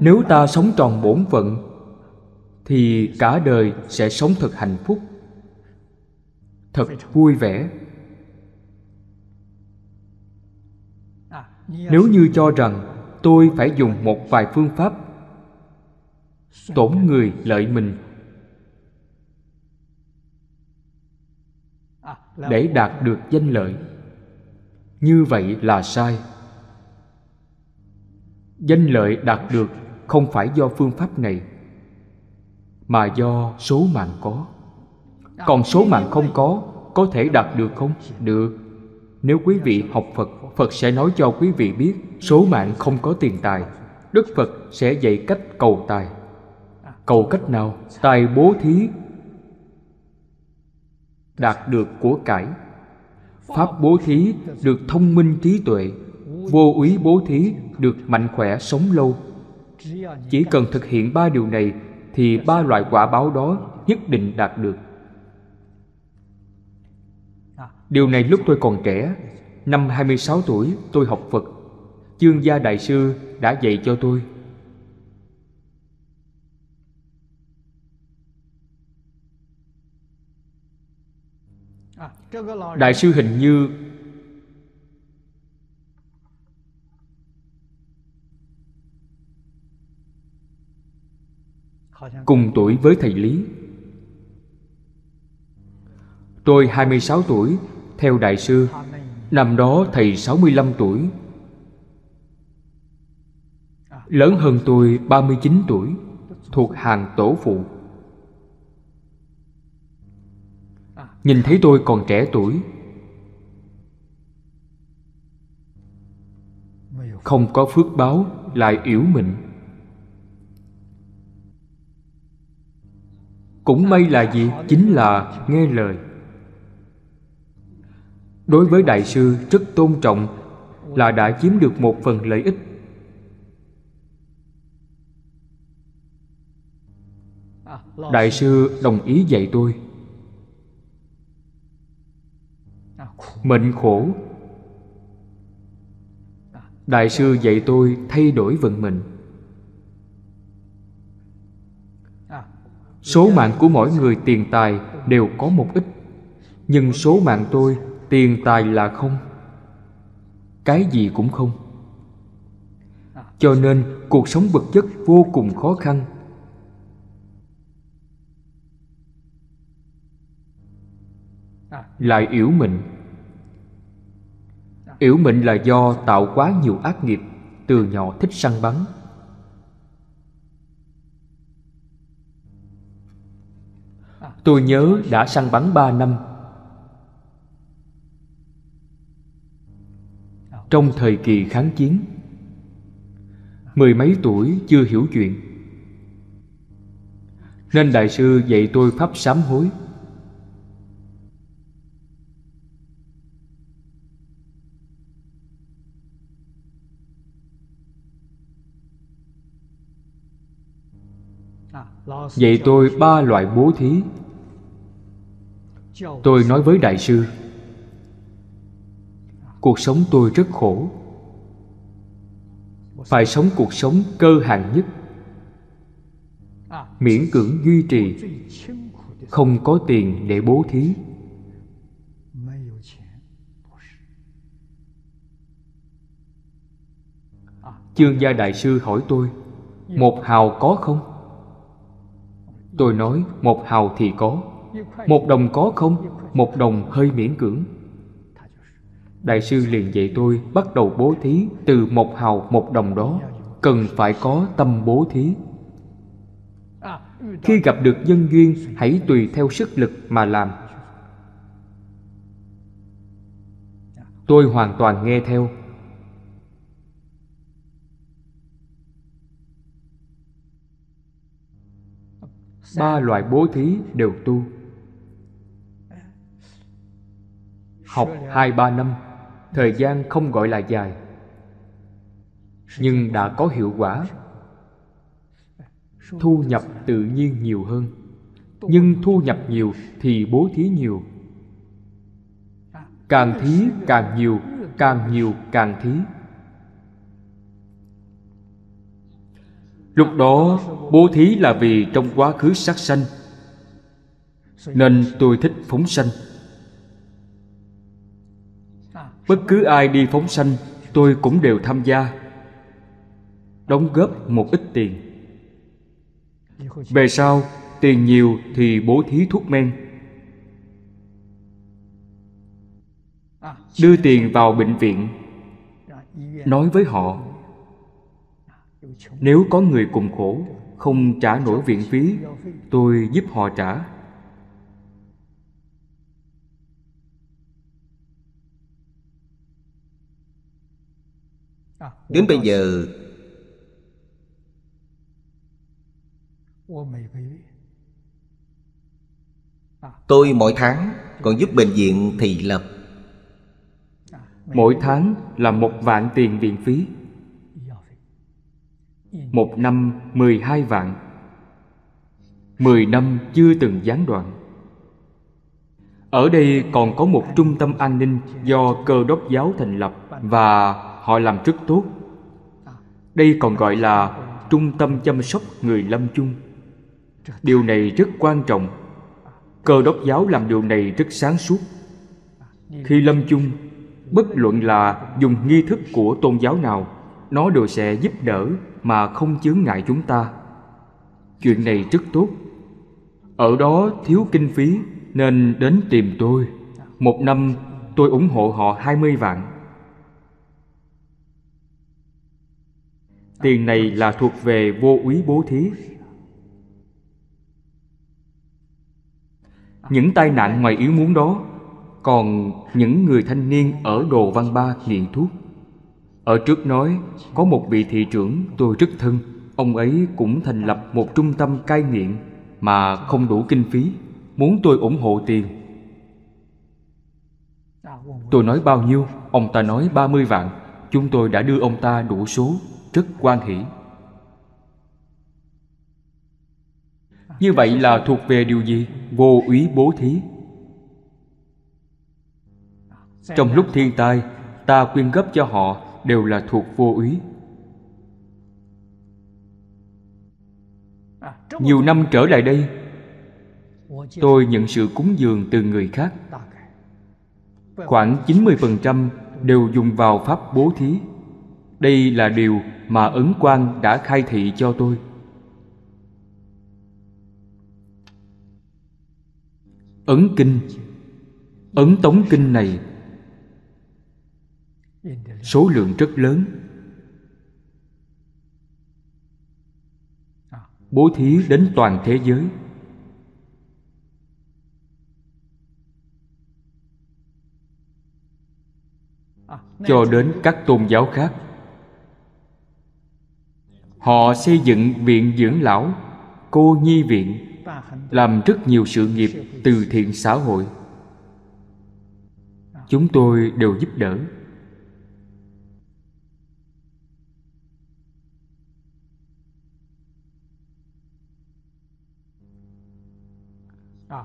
nếu ta sống
tròn bổn phận thì cả đời sẽ sống thật hạnh phúc thật vui vẻ nếu như cho rằng tôi phải dùng một vài phương pháp tổn người lợi mình để đạt được danh lợi như vậy là sai danh lợi đạt được không phải do phương pháp này mà do số mạng có còn số mạng không có có thể đạt được không được nếu quý vị học phật phật sẽ nói cho quý vị biết số mạng không có tiền tài đức phật sẽ dạy cách cầu tài cầu cách nào tài bố thí đạt được của cải pháp bố thí được thông minh trí tuệ vô úy bố thí được mạnh khỏe sống lâu chỉ cần thực hiện ba điều này thì ba loại quả báo đó nhất định đạt được điều này lúc tôi còn trẻ năm 26 tuổi tôi học Phật chương gia đại sư đã dạy cho tôi
đại sư hình
như cùng tuổi với thầy lý tôi 26 tuổi theo đại sư năm đó thầy 65 tuổi lớn hơn tôi 39 tuổi thuộc hàng tổ phụ nhìn thấy tôi còn trẻ tuổi không có phước báo lại yếu mình cũng may là gì chính là nghe lời đối với đại sư rất tôn trọng là đã chiếm được một phần lợi ích đại sư đồng ý dạy tôi mệnh khổ đại sư dạy tôi thay đổi vận mệnh số mạng của mỗi người tiền tài đều có một ít nhưng số mạng tôi tiền tài là không cái gì cũng không cho nên cuộc sống vật chất vô cùng khó khăn lại yếu mịn Yểu mệnh là do tạo quá nhiều ác nghiệp Từ nhỏ thích săn bắn Tôi nhớ đã săn bắn ba năm Trong thời kỳ kháng chiến Mười mấy tuổi chưa hiểu chuyện Nên đại sư dạy tôi pháp sám hối Dạy tôi ba loại bố thí Tôi nói với đại sư Cuộc sống tôi rất khổ Phải sống cuộc sống cơ hàng nhất Miễn cưỡng duy trì Không có tiền để bố thí Chương gia đại sư hỏi tôi Một hào có không? Tôi nói một hào thì có Một đồng có không? Một đồng hơi miễn cưỡng Đại sư liền dạy tôi bắt đầu bố thí từ một hào một đồng đó Cần phải có tâm bố thí Khi gặp được nhân duyên hãy tùy theo sức lực mà làm Tôi hoàn toàn nghe theo ba loại bố thí đều tu học hai ba năm thời gian không gọi là dài nhưng đã có hiệu quả thu nhập tự nhiên nhiều hơn nhưng thu nhập nhiều thì bố thí nhiều càng thí càng nhiều càng nhiều càng thí lúc đó bố thí là vì trong quá khứ sát sanh nên tôi thích phóng sanh bất cứ ai đi phóng sanh tôi cũng đều tham gia đóng góp một ít tiền về sau tiền nhiều thì bố thí thuốc men đưa tiền vào bệnh viện nói với họ nếu có người cùng khổ Không trả nổi viện phí Tôi giúp họ trả
Đến
bây giờ Tôi mỗi tháng còn giúp bệnh viện thị lập
Mỗi tháng là một vạn tiền viện phí một năm mười hai vạn mười năm chưa từng gián đoạn ở đây còn có một trung tâm an ninh do cơ đốc giáo thành lập và họ làm rất tốt đây còn gọi là trung tâm chăm sóc người lâm chung điều này rất quan trọng cơ đốc giáo làm điều này rất sáng suốt khi lâm chung bất luận là dùng nghi thức của tôn giáo nào nó đều sẽ giúp đỡ mà không chướng ngại chúng ta. Chuyện này rất tốt. Ở đó thiếu kinh phí nên đến tìm tôi. Một năm tôi ủng hộ họ hai mươi vạn. Tiền này là thuộc về vô úy bố thí. Những tai nạn ngoài ý muốn đó còn những người thanh niên ở đồ văn ba nghiện thuốc ở trước nói có một vị thị trưởng tôi rất thân Ông ấy cũng thành lập một trung tâm cai nghiện Mà không đủ kinh phí Muốn tôi ủng hộ tiền Tôi nói bao nhiêu Ông ta nói 30 vạn Chúng tôi đã đưa ông ta đủ số Rất quan hỷ Như vậy là thuộc về điều gì? Vô úy bố thí Trong lúc thiên tai Ta quyên góp cho họ đều là thuộc vô úy nhiều năm trở lại đây tôi nhận sự cúng dường từ người khác khoảng 90% đều dùng vào pháp bố thí đây là điều mà ấn quang đã khai thị cho tôi ấn kinh ấn tống kinh này số lượng rất lớn bố thí đến toàn thế giới cho đến các tôn giáo khác họ xây dựng viện dưỡng lão cô nhi viện làm rất nhiều sự nghiệp từ thiện xã hội chúng tôi đều giúp đỡ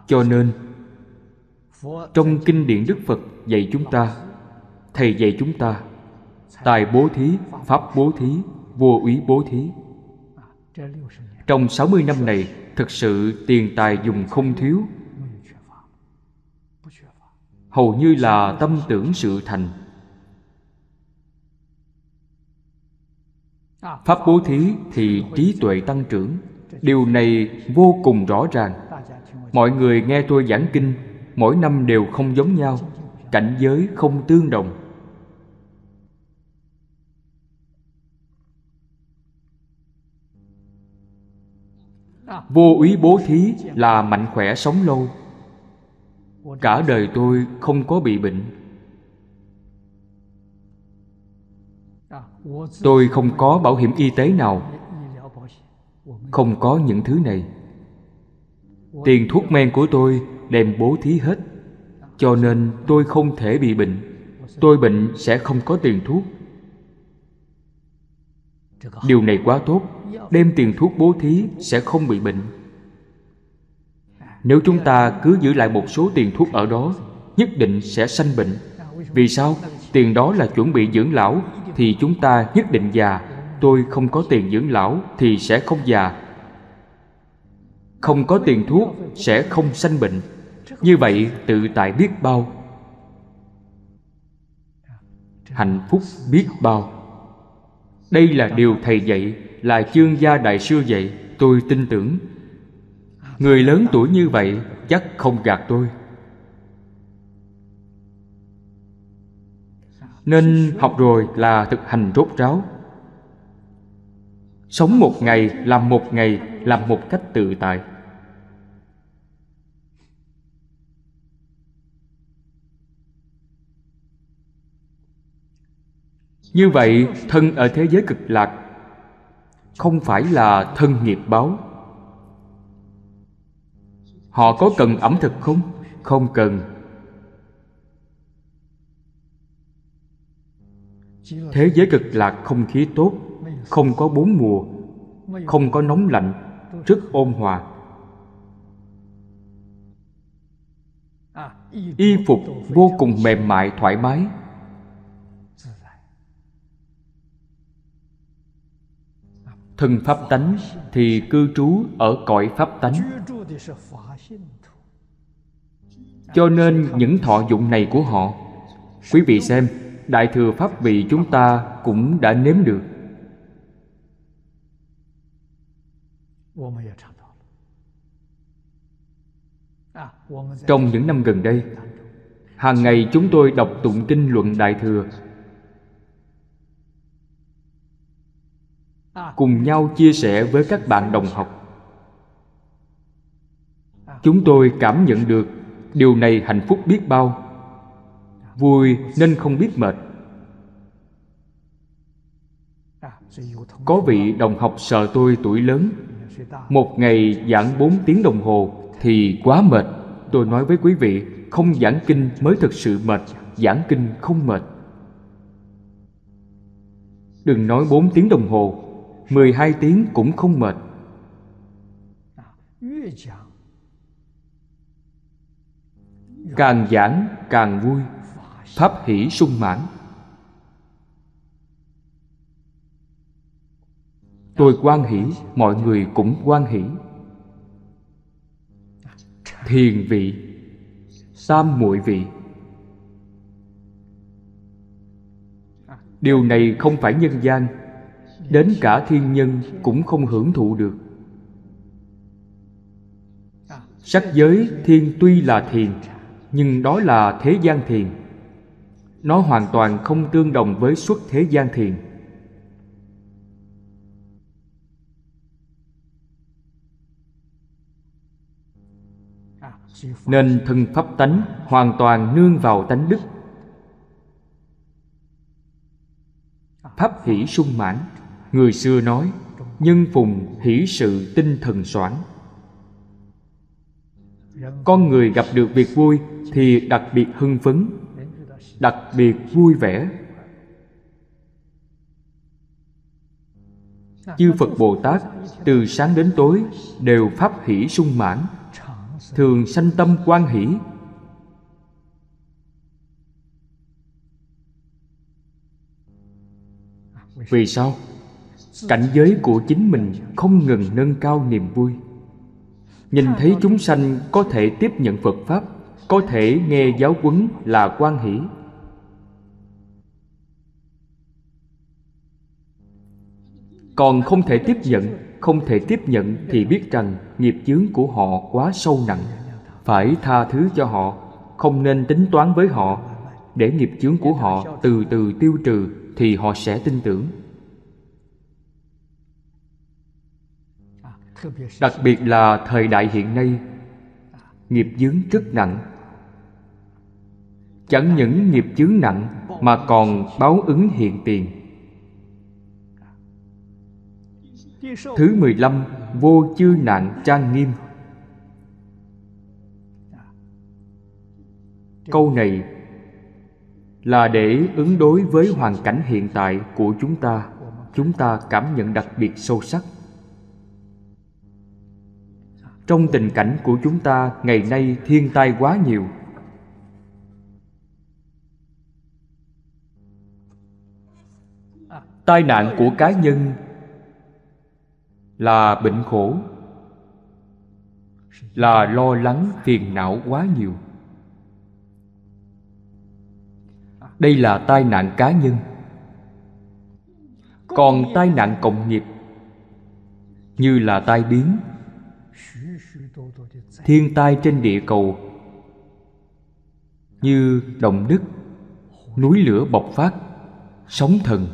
cho nên trong kinh điển đức phật dạy chúng ta thầy dạy chúng ta tài bố thí pháp bố thí vua úy bố thí trong 60 năm này thực sự tiền tài dùng không thiếu hầu như là tâm tưởng sự thành
pháp bố thí
thì trí tuệ tăng trưởng điều này vô cùng rõ ràng mọi người nghe tôi giảng kinh mỗi năm đều không giống nhau cảnh giới không tương đồng vô úy bố thí là mạnh khỏe sống lâu cả đời tôi không có bị bệnh
tôi không có bảo hiểm y tế nào
không có những thứ này Tiền thuốc men của tôi đem bố thí hết Cho nên tôi không thể bị bệnh Tôi bệnh sẽ không có tiền thuốc Điều này quá tốt Đem tiền thuốc bố thí sẽ không bị bệnh Nếu chúng ta cứ giữ lại một số tiền thuốc ở đó Nhất định sẽ sanh bệnh Vì sao? Tiền đó là chuẩn bị dưỡng lão Thì chúng ta nhất định già Tôi không có tiền dưỡng lão Thì sẽ không già không có tiền thuốc sẽ không sanh bệnh như vậy tự tại biết bao hạnh phúc biết bao đây là điều thầy dạy là chương gia đại sư dạy tôi tin tưởng người lớn tuổi như vậy chắc không gạt tôi nên học rồi là thực hành rốt ráo sống một ngày làm một ngày làm một cách tự tại như vậy thân ở thế giới cực lạc không phải là thân nghiệp báo họ có cần ẩm thực không không cần thế giới cực lạc không khí tốt không có bốn mùa không có nóng lạnh rất ôn hòa
y phục vô
cùng mềm mại thoải mái thân pháp tánh thì cư trú ở cõi pháp tánh cho nên những thọ dụng này của họ quý vị xem đại thừa pháp vị chúng ta cũng đã nếm được trong những năm gần đây hàng ngày chúng tôi đọc tụng kinh luận đại thừa à. cùng nhau chia sẻ với các bạn đồng học chúng tôi cảm nhận được điều này hạnh phúc biết bao vui nên không biết mệt à, có vị đồng học sợ tôi tuổi lớn một ngày giảng 4 tiếng đồng hồ thì quá mệt tôi nói với quý vị không giảng kinh mới thực sự mệt giảng kinh không mệt đừng nói 4 tiếng đồng hồ 12 tiếng cũng không mệt càng giảng càng vui pháp hỷ sung mãn tôi quan hỷ mọi người cũng quan hỷ thiền vị sam muội vị điều này không phải nhân gian đến cả thiên nhân cũng không hưởng thụ được sắc giới thiên tuy là thiền nhưng đó là thế gian thiền nó hoàn toàn không tương đồng với xuất thế gian thiền nên thân pháp tánh hoàn toàn nương vào tánh đức pháp hỷ sung mãn người xưa nói nhân phùng hỷ sự tinh thần soạn con người gặp được việc vui thì đặc biệt hưng phấn đặc biệt vui vẻ chư phật bồ tát từ sáng đến tối đều pháp hỷ sung mãn thường sanh tâm quan hỷ vì sao cảnh giới của chính mình không ngừng nâng cao niềm vui nhìn thấy chúng sanh có thể tiếp nhận phật pháp có thể nghe giáo huấn là quan hỷ còn không thể tiếp nhận không thể tiếp nhận thì biết rằng nghiệp chướng của họ quá sâu nặng phải tha thứ cho họ không nên tính toán với họ để nghiệp chướng của họ từ từ tiêu trừ thì họ sẽ tin tưởng đặc biệt là thời đại hiện nay nghiệp chướng rất nặng chẳng những nghiệp chướng nặng mà còn báo ứng hiện tiền Thứ 15 Vô chư nạn trang nghiêm Câu này là để ứng đối với hoàn cảnh hiện tại của chúng ta chúng ta cảm nhận đặc biệt sâu sắc trong tình cảnh của chúng ta ngày nay thiên tai quá nhiều tai nạn của cá nhân là bệnh khổ là lo lắng phiền não quá nhiều đây là tai nạn cá nhân còn tai nạn cộng nghiệp như là tai biến thiên tai trên địa cầu như động đất núi lửa bộc phát sóng thần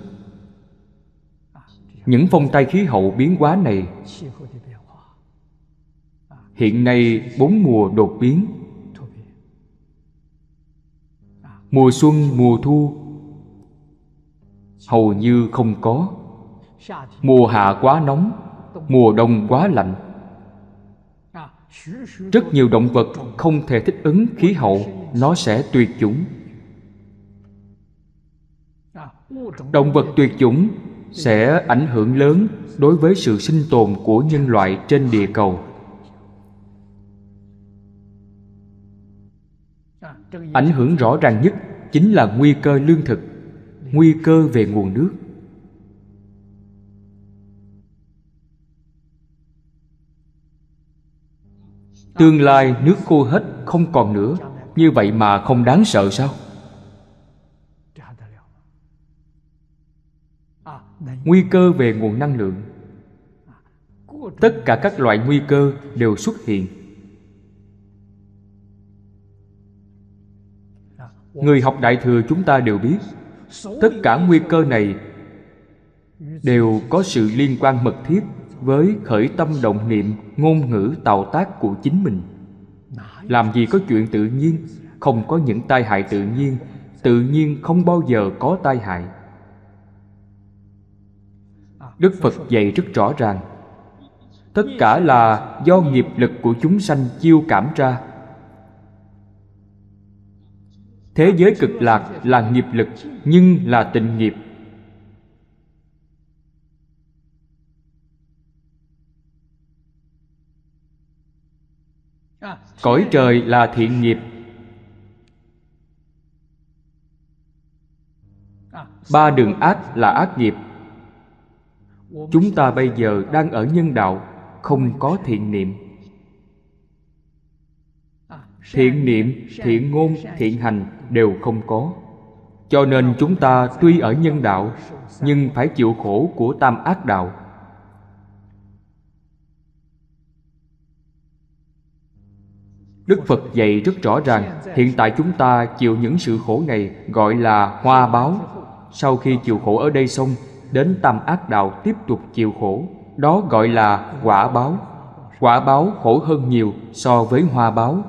những phong tai khí hậu biến hóa này hiện nay bốn mùa đột biến mùa xuân mùa thu hầu như không có mùa hạ quá nóng mùa đông quá lạnh rất nhiều động vật không thể thích ứng khí hậu nó sẽ tuyệt chủng động vật tuyệt chủng sẽ ảnh hưởng lớn đối với sự sinh tồn của nhân loại trên địa cầu ảnh hưởng rõ ràng nhất chính là nguy cơ lương thực nguy cơ về nguồn nước tương lai nước khô hết không còn nữa như vậy mà không đáng sợ sao nguy cơ về nguồn năng lượng tất cả các loại nguy cơ đều xuất hiện người học đại thừa chúng ta đều biết tất cả nguy cơ này đều có sự liên quan mật thiết với khởi tâm động niệm ngôn ngữ tạo tác của chính mình làm gì có chuyện tự nhiên không có những tai hại tự nhiên tự nhiên không bao giờ có tai hại Đức Phật dạy rất rõ ràng Tất cả là do nghiệp lực của chúng sanh chiêu cảm ra Thế giới cực lạc là nghiệp lực Nhưng là tình nghiệp Cõi trời là thiện nghiệp Ba đường ác là ác nghiệp chúng ta bây giờ đang ở nhân đạo không có thiện niệm thiện niệm thiện ngôn thiện hành đều không có cho nên chúng ta tuy ở nhân đạo nhưng phải chịu khổ của tam ác đạo đức phật dạy rất rõ ràng hiện tại chúng ta chịu những sự khổ này gọi là hoa báo sau khi chịu khổ ở đây xong đến tam ác đạo tiếp tục chịu khổ đó gọi là quả báo quả báo khổ hơn nhiều so với hoa báo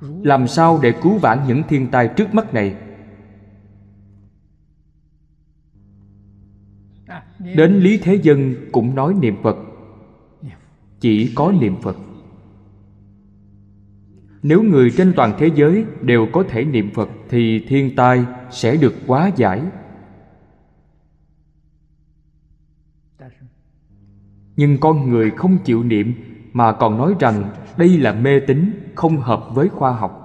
làm sao để cứu vãn những thiên tai trước mắt này đến lý thế dân cũng nói niệm phật chỉ có niệm phật nếu người trên toàn thế giới đều có thể niệm phật thì thiên tai sẽ được quá giải nhưng con người không chịu niệm mà còn nói rằng đây là mê tín không hợp với khoa học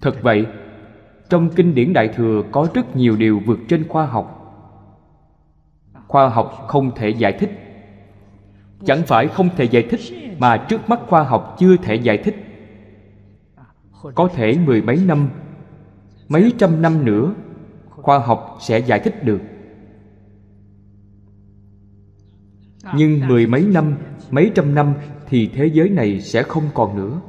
thật vậy trong kinh điển đại thừa có rất nhiều điều vượt trên khoa học khoa học không thể giải thích chẳng phải không thể giải thích mà trước mắt khoa học chưa thể giải thích có thể mười mấy năm mấy trăm năm nữa khoa học sẽ giải thích được nhưng mười mấy năm mấy trăm năm thì thế giới này sẽ không còn nữa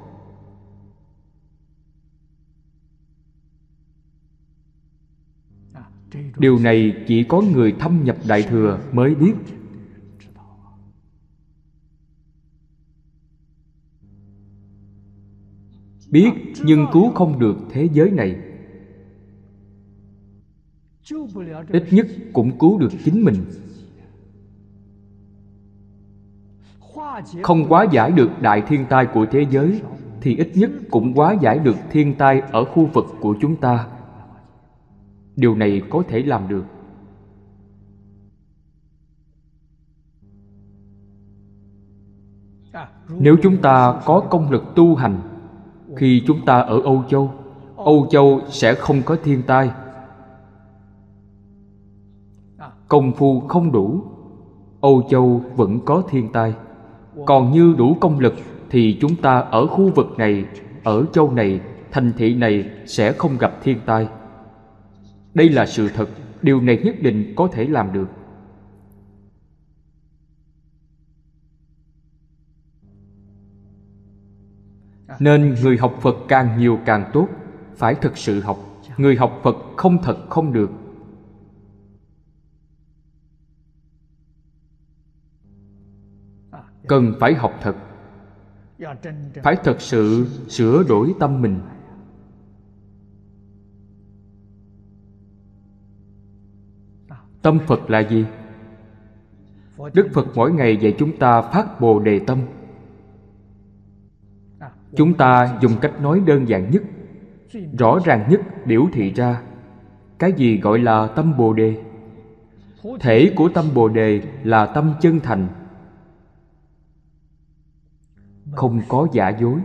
điều này chỉ có người thâm nhập đại thừa mới biết biết nhưng cứu không được thế giới này ít nhất cũng cứu được chính mình
không quá giải
được đại thiên tai của thế giới thì ít nhất cũng quá giải được thiên tai ở khu vực của chúng ta điều này có thể làm được nếu chúng ta có công lực tu hành khi chúng ta ở âu châu âu châu sẽ không có thiên tai công phu không đủ âu châu vẫn có thiên tai còn như đủ công lực thì chúng ta ở khu vực này ở châu này thành thị này sẽ không gặp thiên tai đây là sự thật điều này nhất định có thể làm được nên người học phật càng nhiều càng tốt phải thực sự học người học phật không thật không được cần phải học thật phải thật sự sửa đổi tâm mình tâm phật là gì đức phật mỗi ngày dạy chúng ta phát bồ đề tâm chúng ta dùng cách nói đơn giản nhất rõ ràng nhất biểu thị ra cái gì gọi là tâm bồ đề thể của tâm bồ đề là tâm chân thành không có giả dối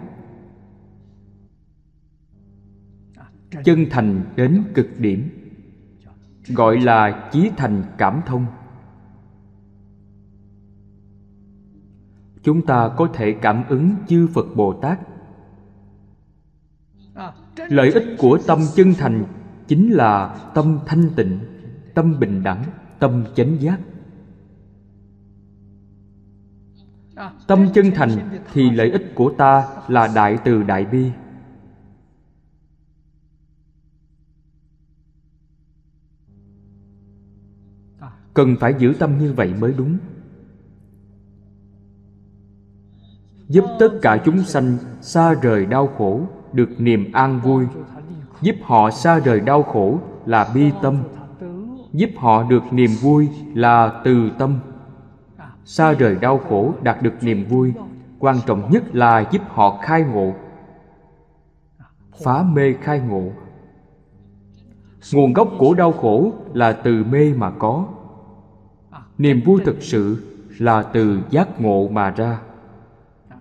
à, chân thành đến cực điểm gọi là chí thành cảm thông chúng ta có thể cảm ứng chư phật bồ tát
à, lợi ích của tâm chân thành
chính là tâm thanh tịnh tâm bình đẳng tâm chánh giác tâm chân thành thì lợi ích của ta là đại từ đại bi cần phải giữ tâm như vậy mới đúng giúp tất cả chúng sanh xa rời đau khổ được niềm an vui giúp họ xa rời đau khổ là bi tâm giúp họ được niềm vui là từ tâm xa rời đau khổ đạt được niềm vui quan trọng nhất là giúp họ khai ngộ phá mê khai ngộ nguồn gốc của đau khổ là từ mê mà có niềm vui thực sự là từ giác ngộ mà ra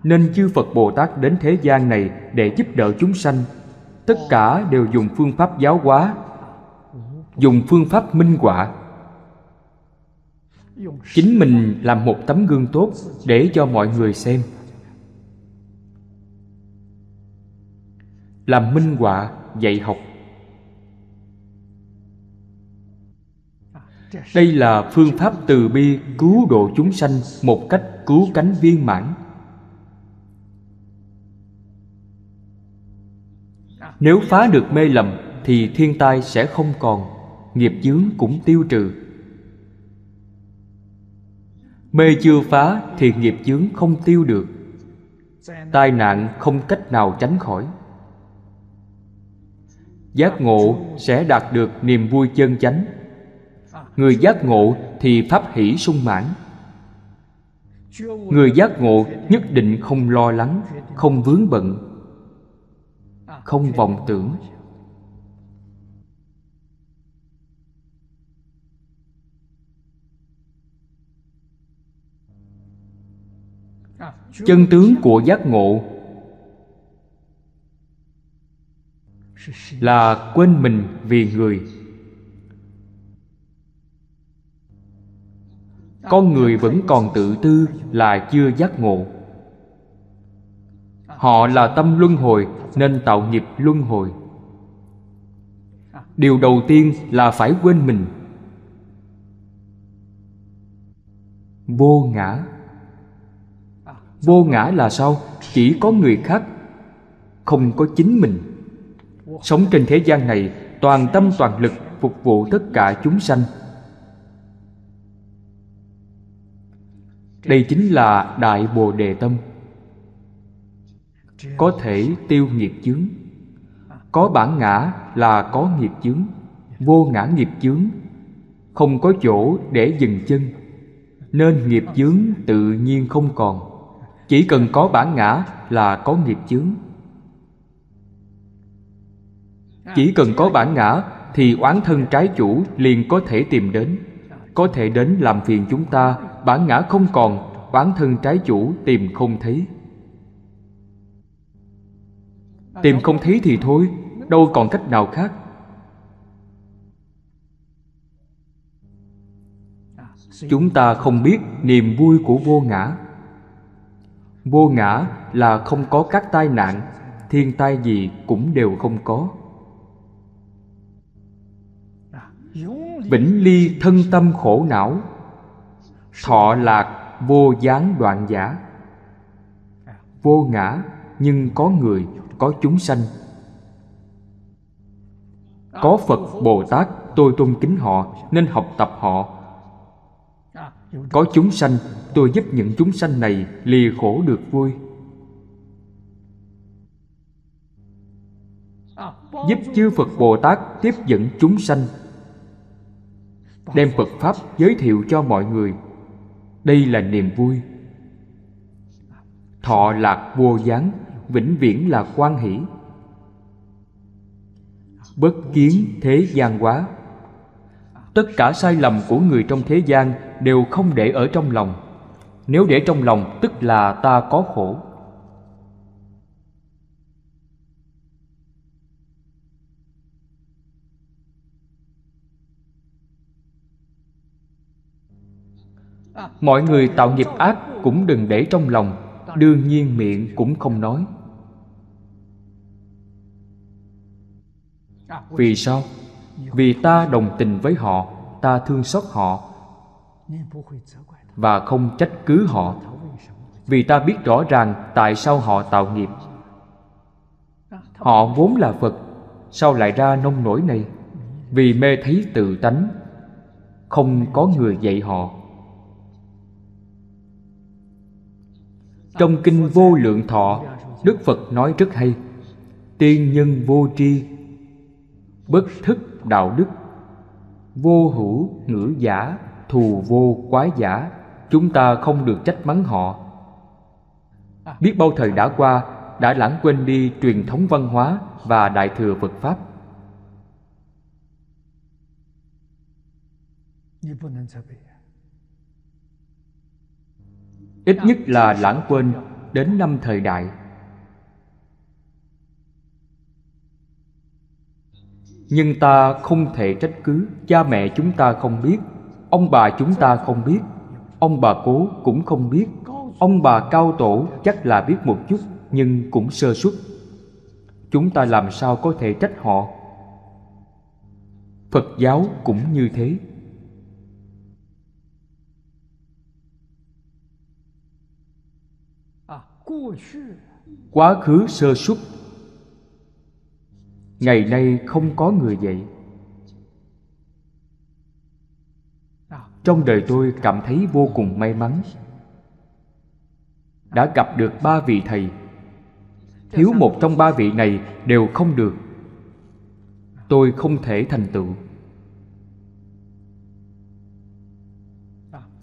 nên chư phật bồ tát đến thế gian này để giúp đỡ chúng sanh tất cả đều dùng phương pháp giáo hóa dùng phương pháp minh quả chính mình làm một tấm gương tốt để cho mọi người xem làm minh họa dạy học đây là phương pháp từ bi cứu độ chúng sanh một cách cứu cánh viên mãn nếu phá được mê lầm thì thiên tai sẽ không còn nghiệp chướng cũng tiêu trừ Mê chưa phá thì nghiệp chướng không tiêu được Tai nạn không cách nào tránh khỏi Giác ngộ sẽ đạt được niềm vui chân chánh Người giác ngộ thì pháp hỷ sung mãn Người giác ngộ nhất định không lo lắng Không vướng bận Không vọng tưởng chân tướng của giác ngộ là quên mình vì người con người vẫn còn tự tư là chưa giác ngộ họ là tâm luân hồi nên tạo nghiệp luân hồi điều đầu tiên là phải quên mình vô ngã vô ngã là sao chỉ có người khác không có chính mình sống trên thế gian này toàn tâm toàn lực phục vụ tất cả chúng sanh đây chính là đại bồ đề tâm có thể tiêu nghiệp chướng có bản ngã là có nghiệp chướng vô ngã nghiệp chướng không có chỗ để dừng chân nên nghiệp chướng tự nhiên không còn chỉ cần có bản ngã là có nghiệp chướng chỉ cần có bản ngã thì oán thân trái chủ liền có thể tìm đến có thể đến làm phiền chúng ta bản ngã không còn oán thân trái chủ tìm không thấy tìm không thấy thì thôi đâu còn cách nào khác chúng ta không biết niềm vui của vô ngã vô ngã là không có các tai nạn thiên tai gì cũng đều không có vĩnh ly thân tâm khổ não thọ lạc vô gián đoạn giả vô ngã nhưng có người có chúng sanh có phật bồ tát tôi tôn kính họ nên học tập họ có chúng sanh tôi giúp những chúng sanh này lìa khổ được vui giúp chư phật bồ tát tiếp dẫn chúng sanh đem phật pháp giới thiệu cho mọi người đây là niềm vui thọ lạc vô gián vĩnh viễn là quan hỷ bất kiến thế gian quá tất cả sai lầm của người trong thế gian đều không để ở trong lòng nếu để trong lòng tức là ta có khổ mọi người tạo nghiệp ác cũng đừng để trong lòng đương nhiên miệng cũng không nói vì sao vì ta đồng tình với họ ta thương xót họ và không trách cứ họ vì ta biết rõ ràng tại sao họ tạo nghiệp họ vốn là phật sao lại ra nông nổi này vì mê thấy tự tánh không có người dạy họ trong kinh vô lượng thọ đức phật nói rất hay tiên nhân vô tri bất thức đạo đức vô hữu ngữ giả thù vô quái giả chúng ta không được trách mắng họ biết bao thời đã qua đã lãng quên đi truyền thống văn hóa và đại thừa phật pháp ít nhất là lãng quên đến năm thời đại nhưng ta không thể trách cứ cha mẹ chúng ta không biết ông bà chúng ta không biết ông bà cố cũng không biết ông bà cao tổ chắc là biết một chút nhưng cũng sơ suất chúng ta làm sao có thể trách họ phật giáo cũng như thế à, quá khứ sơ suất ngày nay không có người vậy trong đời tôi cảm thấy vô cùng may mắn đã gặp được ba vị thầy thiếu một trong ba vị này đều không được tôi không thể thành tựu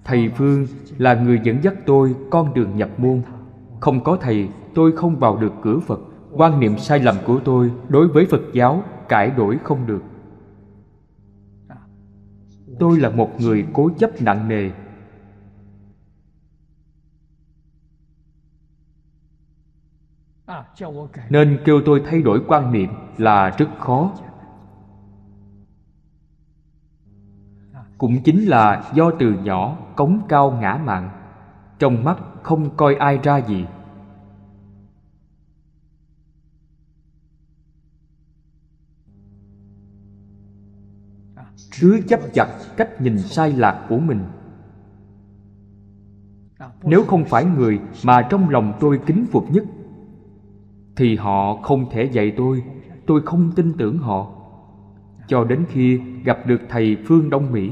thầy phương là người dẫn dắt tôi con đường nhập môn không có thầy tôi không vào được cửa phật quan niệm sai lầm của tôi đối với phật giáo cải đổi không được tôi là một người cố chấp nặng nề nên kêu tôi thay đổi quan niệm là rất khó cũng chính là do từ nhỏ cống cao ngã mạng trong mắt không coi ai ra gì chứa chấp chặt cách nhìn sai lạc của mình nếu không phải người mà trong lòng tôi kính phục nhất thì họ không thể dạy tôi tôi không tin tưởng họ cho đến khi gặp được thầy phương đông mỹ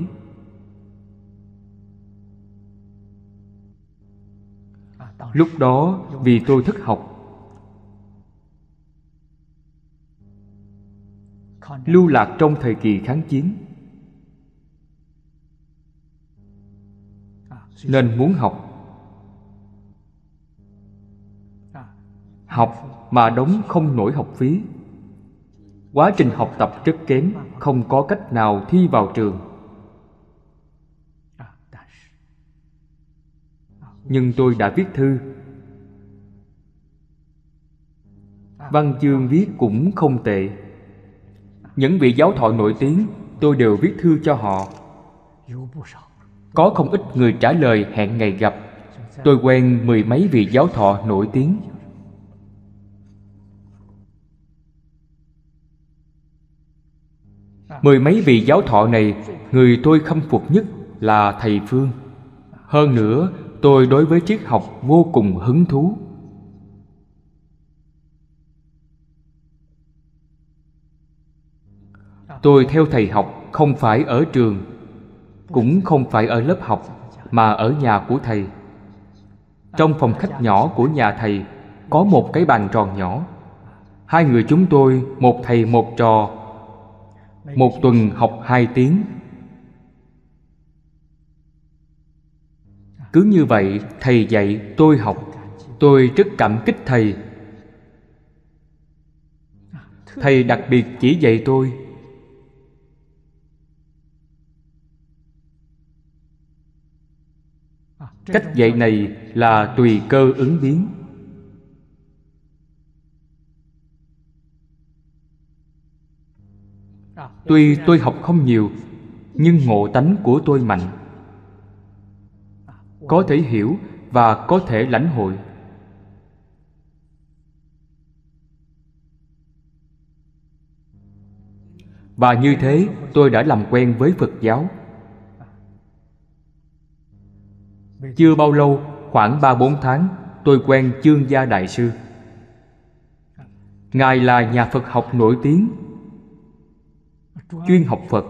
lúc đó vì tôi thất học lưu lạc trong thời kỳ kháng chiến nên muốn học học mà đóng không nổi học phí quá trình học tập rất kém không có cách nào thi vào trường nhưng tôi đã viết thư văn chương viết cũng không tệ những vị giáo thọ nổi tiếng tôi đều viết thư cho họ có không ít người trả lời hẹn ngày gặp Tôi quen mười mấy vị giáo thọ nổi tiếng Mười mấy vị giáo thọ này Người tôi khâm phục nhất là Thầy Phương Hơn nữa tôi đối với triết học vô cùng hứng thú Tôi theo thầy học không phải ở trường cũng không phải ở lớp học mà ở nhà của thầy trong phòng khách nhỏ của nhà thầy có một cái bàn tròn nhỏ hai người chúng tôi một thầy một trò một tuần học hai tiếng cứ như vậy thầy dạy tôi học tôi rất cảm kích thầy
thầy đặc biệt
chỉ dạy tôi cách dạy này là tùy cơ ứng biến tuy tôi học không nhiều nhưng ngộ tánh của tôi mạnh có thể hiểu và có thể lãnh hội và như thế tôi đã làm quen với phật giáo Chưa bao lâu, khoảng ba bốn tháng, tôi quen Chương Gia Đại Sư. Ngài là nhà Phật học nổi tiếng, chuyên học Phật.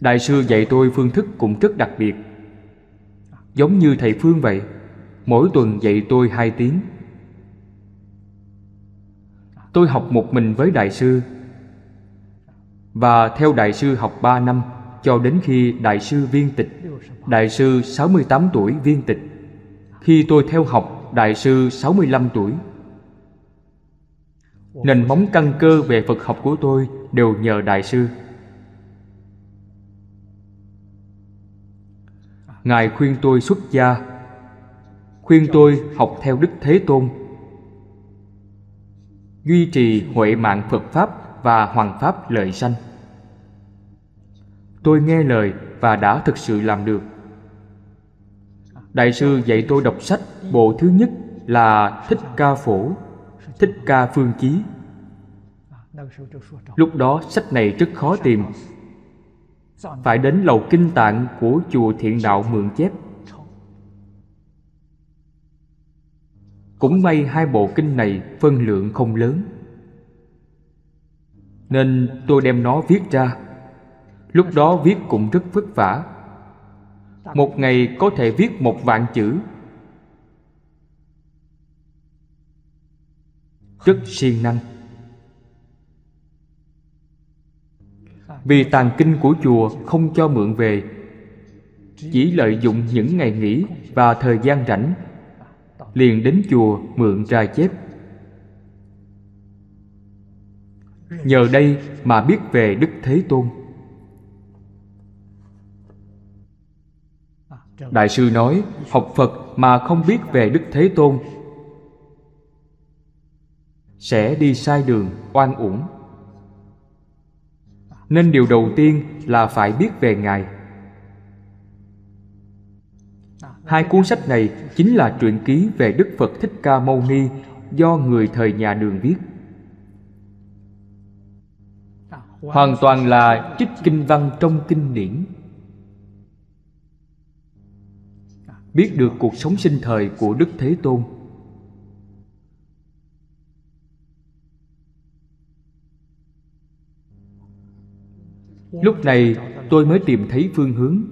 Đại sư dạy tôi phương thức cũng rất đặc biệt, giống như thầy Phương vậy. Mỗi tuần dạy tôi hai tiếng. Tôi học một mình với đại sư và theo đại sư học ba năm cho đến khi Đại sư viên tịch Đại sư 68 tuổi viên tịch Khi tôi theo học Đại sư 65 tuổi Nền móng căn cơ về Phật học của tôi đều nhờ Đại sư Ngài khuyên tôi xuất gia Khuyên tôi học theo Đức Thế Tôn Duy trì huệ mạng Phật Pháp và Hoàng Pháp lợi sanh Tôi nghe lời và đã thực sự làm được. Đại sư dạy tôi đọc sách bộ thứ nhất là Thích Ca Phổ, Thích Ca Phương Chí. Lúc đó sách này rất khó tìm. Phải đến lầu kinh tạng của chùa thiện đạo mượn chép. Cũng may hai bộ kinh này phân lượng không lớn Nên tôi đem nó viết ra Lúc đó viết cũng rất vất vả Một ngày có thể viết một vạn chữ Rất siêng năng Vì tàn kinh của chùa không cho mượn về Chỉ lợi dụng những ngày nghỉ và thời gian rảnh Liền đến chùa mượn ra chép Nhờ đây mà biết về Đức Thế Tôn đại sư nói học phật mà không biết về đức thế tôn sẽ đi sai đường oan uổng nên điều đầu tiên là phải biết về ngài hai cuốn sách này chính là truyện ký về đức phật thích ca mâu ni do người thời nhà đường viết hoàn toàn là trích kinh văn trong kinh điển biết được cuộc sống sinh thời của Đức Thế Tôn. Lúc này tôi mới tìm thấy phương hướng,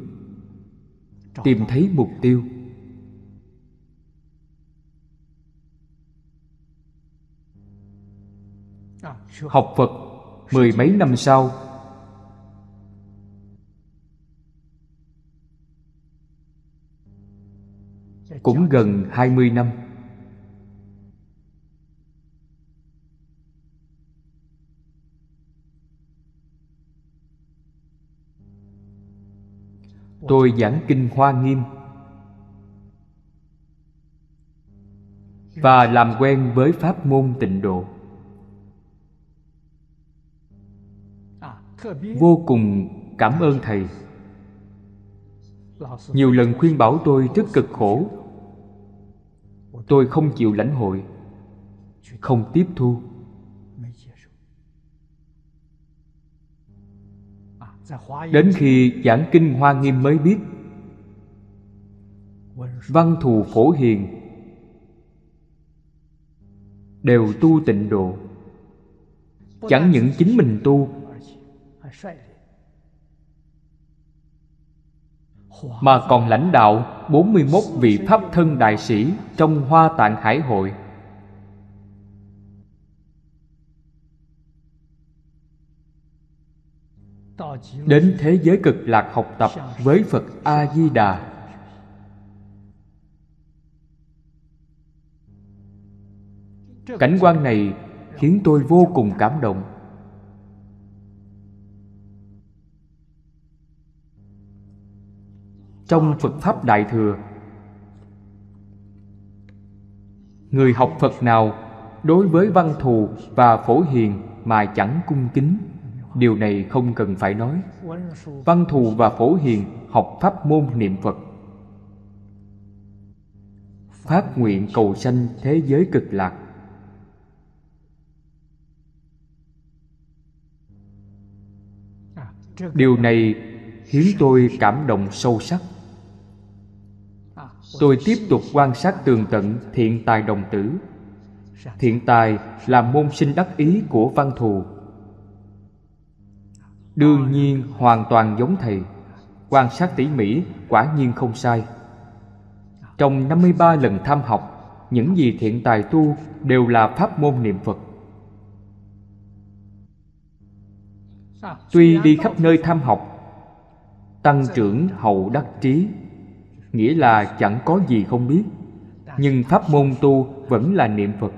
tìm thấy mục tiêu. Học Phật mười mấy năm sau cũng gần 20 năm. Tôi giảng kinh Hoa Nghiêm và làm quen với pháp môn tịnh độ. Vô cùng cảm ơn thầy
nhiều lần khuyên
bảo tôi rất cực khổ tôi không chịu lãnh hội không tiếp thu đến khi giảng kinh hoa nghiêm mới biết văn thù phổ hiền đều tu tịnh độ chẳng những chính mình tu mà còn lãnh đạo 41 vị pháp thân đại sĩ trong Hoa Tạng Hải hội. Đến thế giới cực lạc học tập với Phật A Di Đà. Cảnh quan này khiến tôi vô cùng cảm động. trong Phật Pháp Đại Thừa Người học Phật nào đối với văn thù và phổ hiền mà chẳng cung kính Điều này không cần phải nói Văn thù và phổ hiền học pháp môn niệm Phật Phát nguyện cầu sanh thế giới cực lạc Điều này khiến tôi cảm động sâu sắc tôi tiếp tục quan sát tường tận thiện tài đồng tử thiện tài là môn sinh đắc ý của văn thù đương nhiên hoàn toàn giống thầy quan sát tỉ mỉ quả nhiên không sai trong 53 lần tham học những gì thiện tài tu đều là pháp môn niệm phật tuy đi khắp nơi tham học tăng trưởng hậu đắc trí nghĩa là chẳng có gì không biết nhưng pháp môn tu vẫn là niệm phật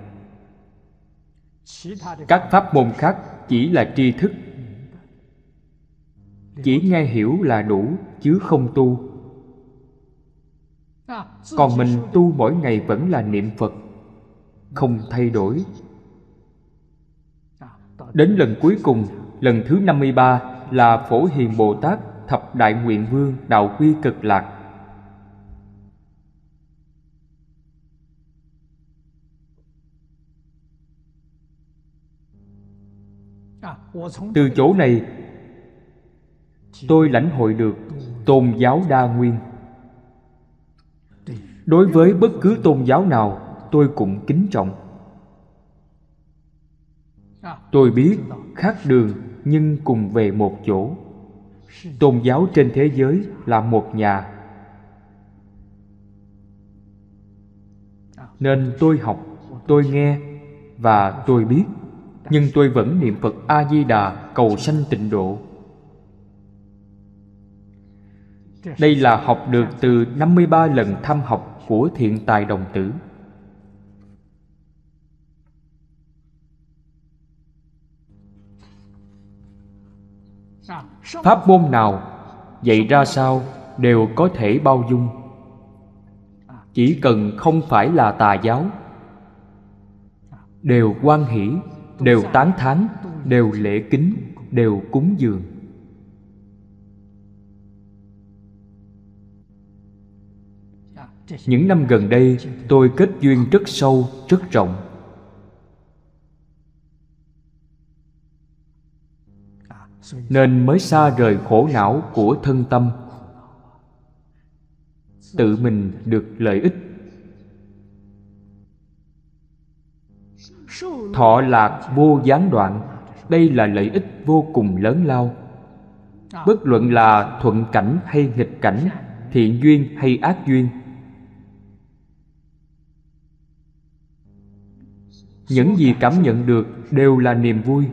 các pháp môn khác chỉ là tri thức chỉ nghe hiểu là đủ chứ không tu còn mình tu mỗi ngày vẫn là niệm phật không thay đổi đến lần cuối cùng lần thứ 53 là phổ hiền bồ tát thập đại nguyện vương đạo quy cực lạc từ chỗ này tôi lãnh hội được tôn giáo đa nguyên đối với bất cứ tôn giáo nào tôi cũng kính trọng tôi biết khác đường nhưng cùng về một chỗ tôn giáo trên thế giới là một nhà nên tôi học tôi nghe và tôi biết nhưng tôi vẫn niệm Phật A Di Đà cầu sanh tịnh độ.
Đây là học được
từ 53 lần thăm học của thiện tài đồng tử. Pháp môn nào dạy ra sao đều có thể bao dung. Chỉ cần không phải là tà giáo đều quan hỷ đều tán thán đều lễ kính đều cúng dường những năm gần đây tôi kết duyên rất sâu rất rộng nên mới xa rời khổ não của thân tâm tự mình được lợi ích thọ lạc vô gián đoạn đây là lợi ích vô cùng lớn lao bất luận là thuận cảnh hay nghịch cảnh thiện duyên hay ác duyên những gì cảm nhận được đều là niềm vui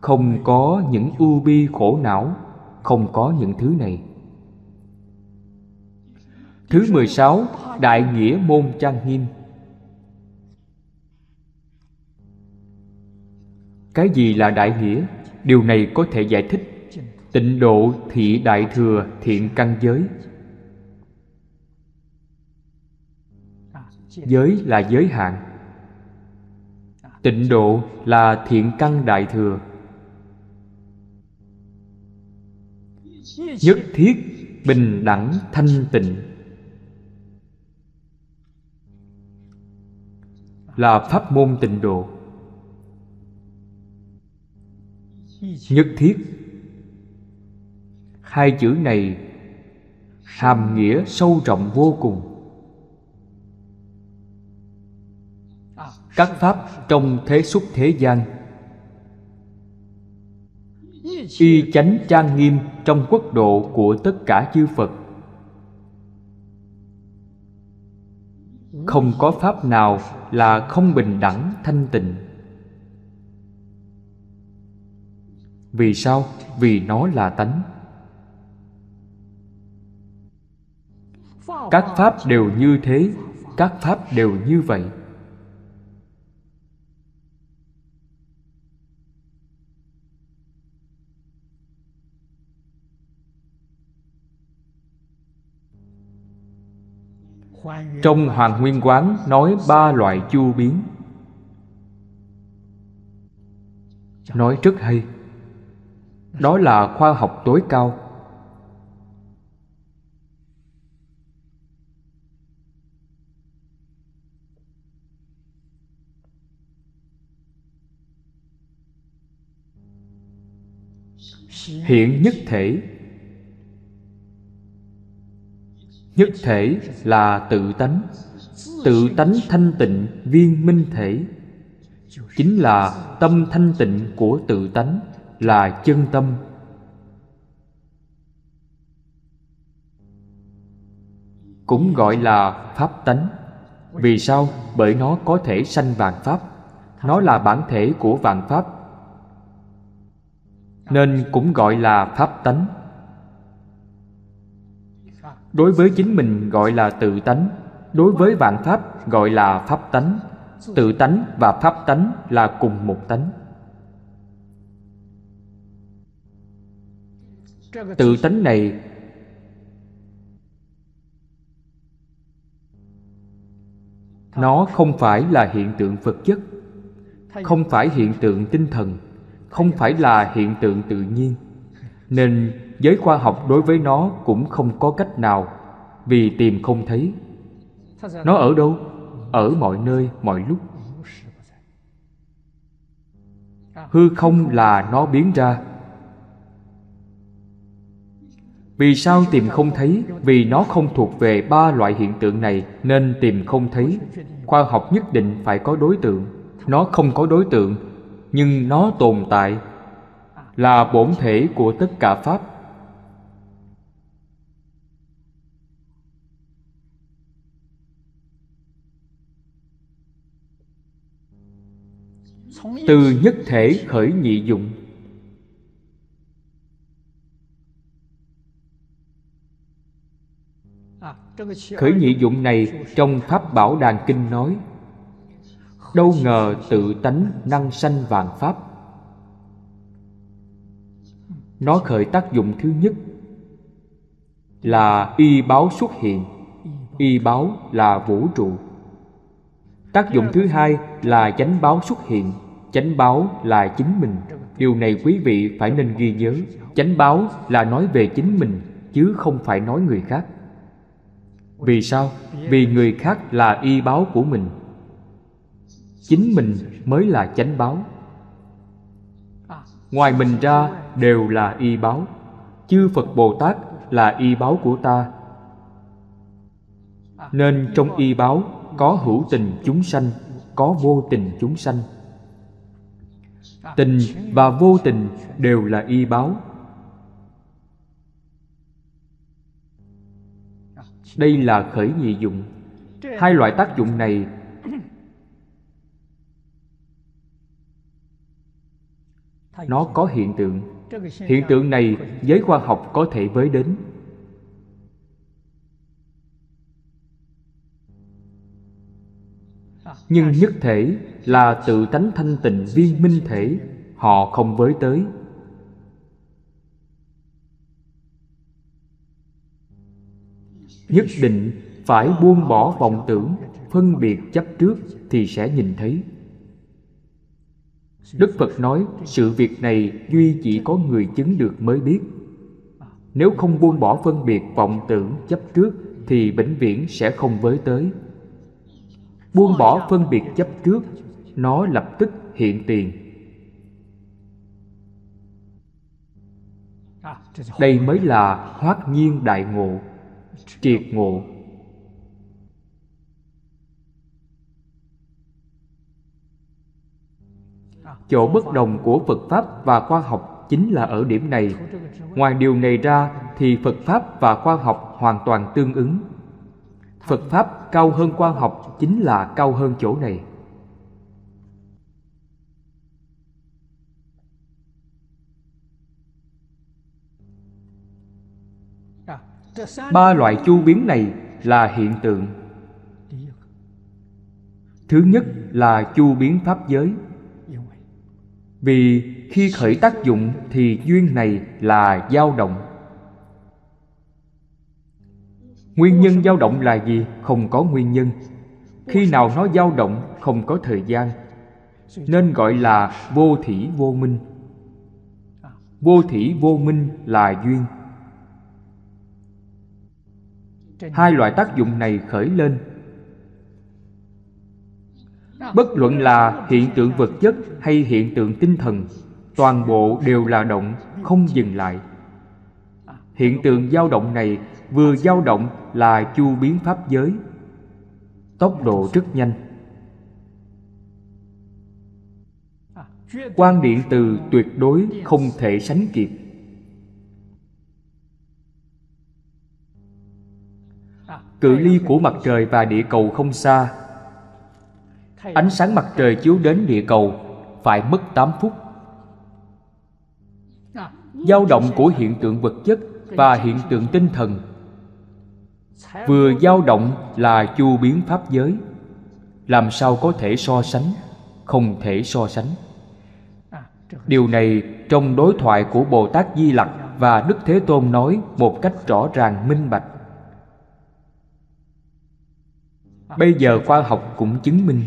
không có những ưu bi khổ não không có những thứ này Thứ 16 Đại Nghĩa Môn Trang Nghiêm Cái gì là đại nghĩa? Điều này có thể giải thích Tịnh độ thị đại thừa thiện căn giới Giới là giới hạn Tịnh độ là thiện căn đại thừa Nhất thiết bình đẳng thanh tịnh là pháp môn tịnh độ nhất thiết hai chữ này hàm nghĩa sâu rộng vô cùng các pháp trong thế xuất thế gian y chánh trang nghiêm trong quốc độ của tất cả chư phật không có pháp nào là không bình đẳng thanh tịnh vì sao vì nó là tánh các pháp đều như thế các pháp đều như vậy Trong Hoàng Nguyên Quán nói ba loại chu biến Nói rất hay Đó là khoa học tối cao Hiện nhất thể nhất thể là tự tánh tự tánh thanh tịnh viên minh thể chính là tâm thanh tịnh của tự tánh là chân tâm cũng gọi là pháp tánh vì sao bởi nó có thể sanh vạn pháp nó là bản thể của vạn pháp nên cũng gọi là pháp tánh đối với chính mình gọi là tự tánh đối với vạn pháp gọi là pháp tánh tự tánh và pháp tánh là cùng một tánh tự tánh này nó không phải là hiện tượng vật chất không phải hiện tượng tinh thần không phải là hiện tượng tự nhiên nên giới khoa học đối với nó cũng không có cách nào vì tìm không thấy nó ở đâu ở mọi nơi mọi lúc hư không là nó biến ra vì sao tìm không thấy vì nó không thuộc về ba loại hiện tượng này nên tìm không thấy khoa học nhất định phải có đối tượng nó không có đối tượng nhưng nó tồn tại là bổn thể của tất cả pháp từ nhất thể khởi nhị dụng khởi nhị dụng này trong pháp bảo đàn kinh nói đâu ngờ tự tánh năng sanh vàng pháp nó khởi tác dụng thứ nhất là y báo xuất hiện y báo là vũ trụ tác dụng thứ hai là chánh báo xuất hiện chánh báo là chính mình điều này quý vị phải nên ghi nhớ chánh báo là nói về chính mình chứ không phải nói người khác vì sao vì người khác là y báo của mình chính mình mới là chánh báo ngoài mình ra đều là y báo chư phật bồ tát là y báo của ta nên trong y báo có hữu tình chúng sanh có vô tình chúng sanh tình và vô tình đều là y báo đây là khởi nhị dụng hai loại tác dụng này nó có hiện tượng hiện tượng này giới khoa học có thể với đến nhưng nhất thể là tự tánh thanh tịnh viên minh thể họ không với tới nhất định phải buông bỏ vọng tưởng phân biệt chấp trước thì sẽ nhìn thấy đức phật nói sự việc này duy chỉ có người chứng được mới biết nếu không buông bỏ phân biệt vọng tưởng chấp trước thì vĩnh viễn sẽ không với tới buông bỏ phân biệt chấp trước nó lập tức hiện tiền đây mới là hoát nhiên đại ngộ triệt ngộ chỗ bất đồng của phật pháp và khoa học chính là ở điểm này ngoài điều này ra thì phật pháp và khoa học hoàn toàn tương ứng phật pháp cao hơn khoa học chính là cao hơn chỗ này ba loại chu biến này là hiện tượng thứ nhất là chu biến pháp giới vì khi khởi tác dụng thì duyên này là dao động nguyên nhân dao động là gì không có nguyên nhân khi nào nó dao động không có thời gian nên gọi là vô thủy vô minh vô thủy vô minh là duyên hai loại tác dụng này khởi lên bất luận là hiện tượng vật chất hay hiện tượng tinh thần toàn bộ đều là động không dừng lại à. hiện tượng dao động này vừa dao động là chu biến pháp giới tốc độ rất nhanh à, quan điện từ tuyệt đối không thể sánh kịp
cự ly của mặt
trời và địa cầu không xa ánh sáng mặt trời chiếu đến địa cầu phải mất 8 phút
dao động của hiện
tượng vật chất và hiện tượng tinh thần vừa dao động là chu biến pháp giới làm sao có thể so sánh không thể so sánh điều này trong đối thoại của bồ tát di lặc và đức thế tôn nói một cách rõ ràng minh bạch bây giờ khoa học cũng chứng minh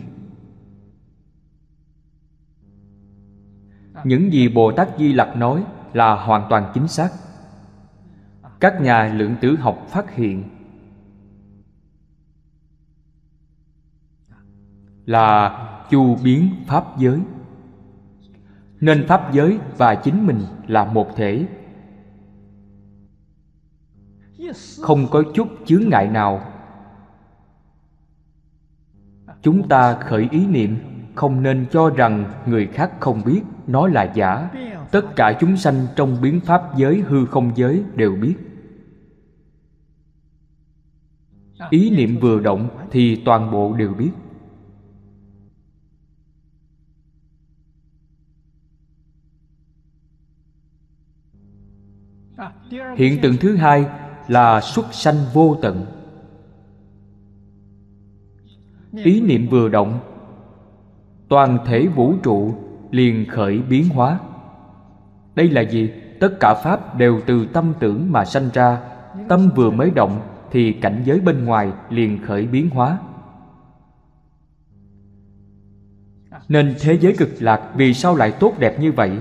những gì bồ tát di lặc nói là hoàn toàn chính xác các nhà lượng tử học phát hiện là chu biến pháp giới nên pháp giới và chính mình là một thể không có chút chướng ngại nào chúng ta khởi ý niệm không nên cho rằng người khác không biết nó là giả tất cả chúng sanh trong biến pháp giới hư không giới đều biết ý niệm vừa động thì toàn bộ đều biết hiện tượng thứ hai là xuất sanh vô tận ý niệm vừa động toàn thể vũ trụ liền khởi biến hóa đây là gì tất cả pháp đều từ tâm tưởng mà sanh ra tâm vừa mới động thì cảnh giới bên ngoài liền khởi biến hóa nên thế giới cực lạc vì sao lại tốt đẹp như vậy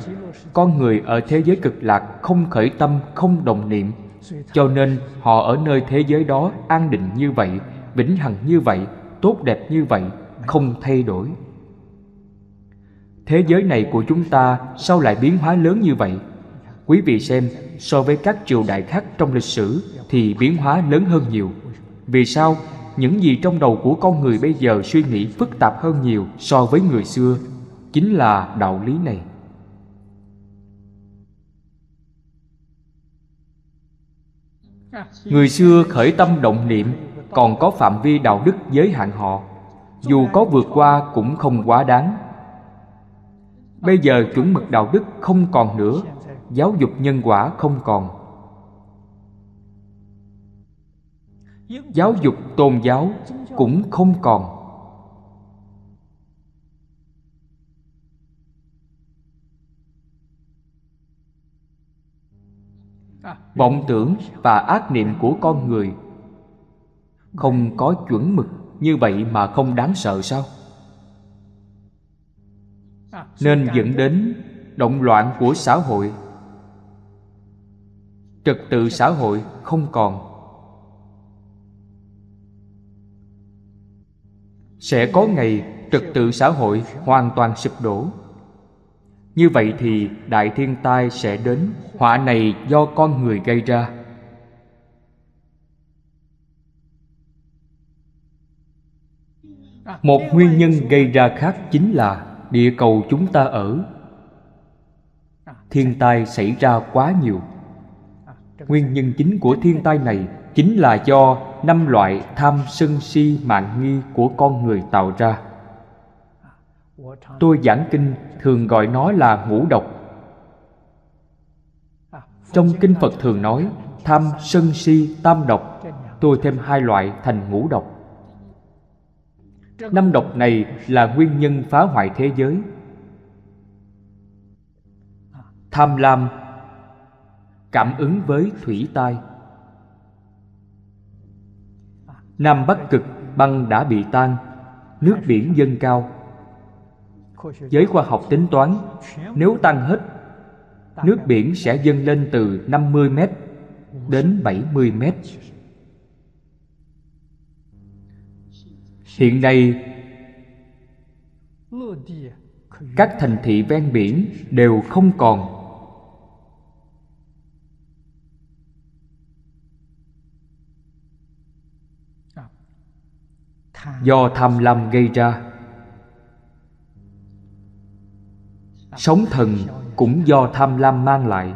con người ở thế giới cực lạc không khởi tâm không đồng niệm cho nên họ ở nơi thế giới đó an định như vậy vĩnh hằng như vậy tốt đẹp như vậy không thay đổi thế giới này của chúng ta sao lại biến hóa lớn như vậy quý vị xem so với các triều đại khác trong lịch sử thì biến hóa lớn hơn nhiều vì sao những gì trong đầu của con người bây giờ suy nghĩ phức tạp hơn nhiều so với người xưa chính là đạo lý này người xưa khởi tâm động niệm còn có phạm vi đạo đức giới hạn họ dù có vượt qua cũng không quá đáng bây giờ chuẩn mực đạo đức không còn nữa giáo dục nhân quả không còn giáo dục tôn giáo cũng không còn vọng tưởng và ác niệm của con người không có chuẩn mực như vậy mà không đáng sợ sao nên dẫn đến động loạn của xã hội trật tự xã hội không còn sẽ có ngày trật tự xã hội hoàn toàn sụp đổ như vậy thì đại thiên tai sẽ đến họa này do con người gây ra
một nguyên nhân
gây ra khác chính là địa cầu chúng ta ở thiên tai xảy ra quá nhiều nguyên nhân chính của thiên tai này chính là do năm loại tham sân si mạng nghi của con người tạo ra tôi giảng kinh thường gọi nó là ngũ độc trong kinh phật thường nói tham sân si tam độc tôi thêm hai loại thành ngũ độc năm độc này là nguyên nhân phá hoại thế giới tham lam cảm ứng với thủy tai nam bắc cực băng đã bị tan nước biển dâng cao giới khoa học tính toán nếu tan hết nước biển sẽ dâng lên từ 50 mét đến 70 mét hiện nay các thành thị ven biển đều không còn do tham lam gây ra sống thần cũng do tham lam mang lại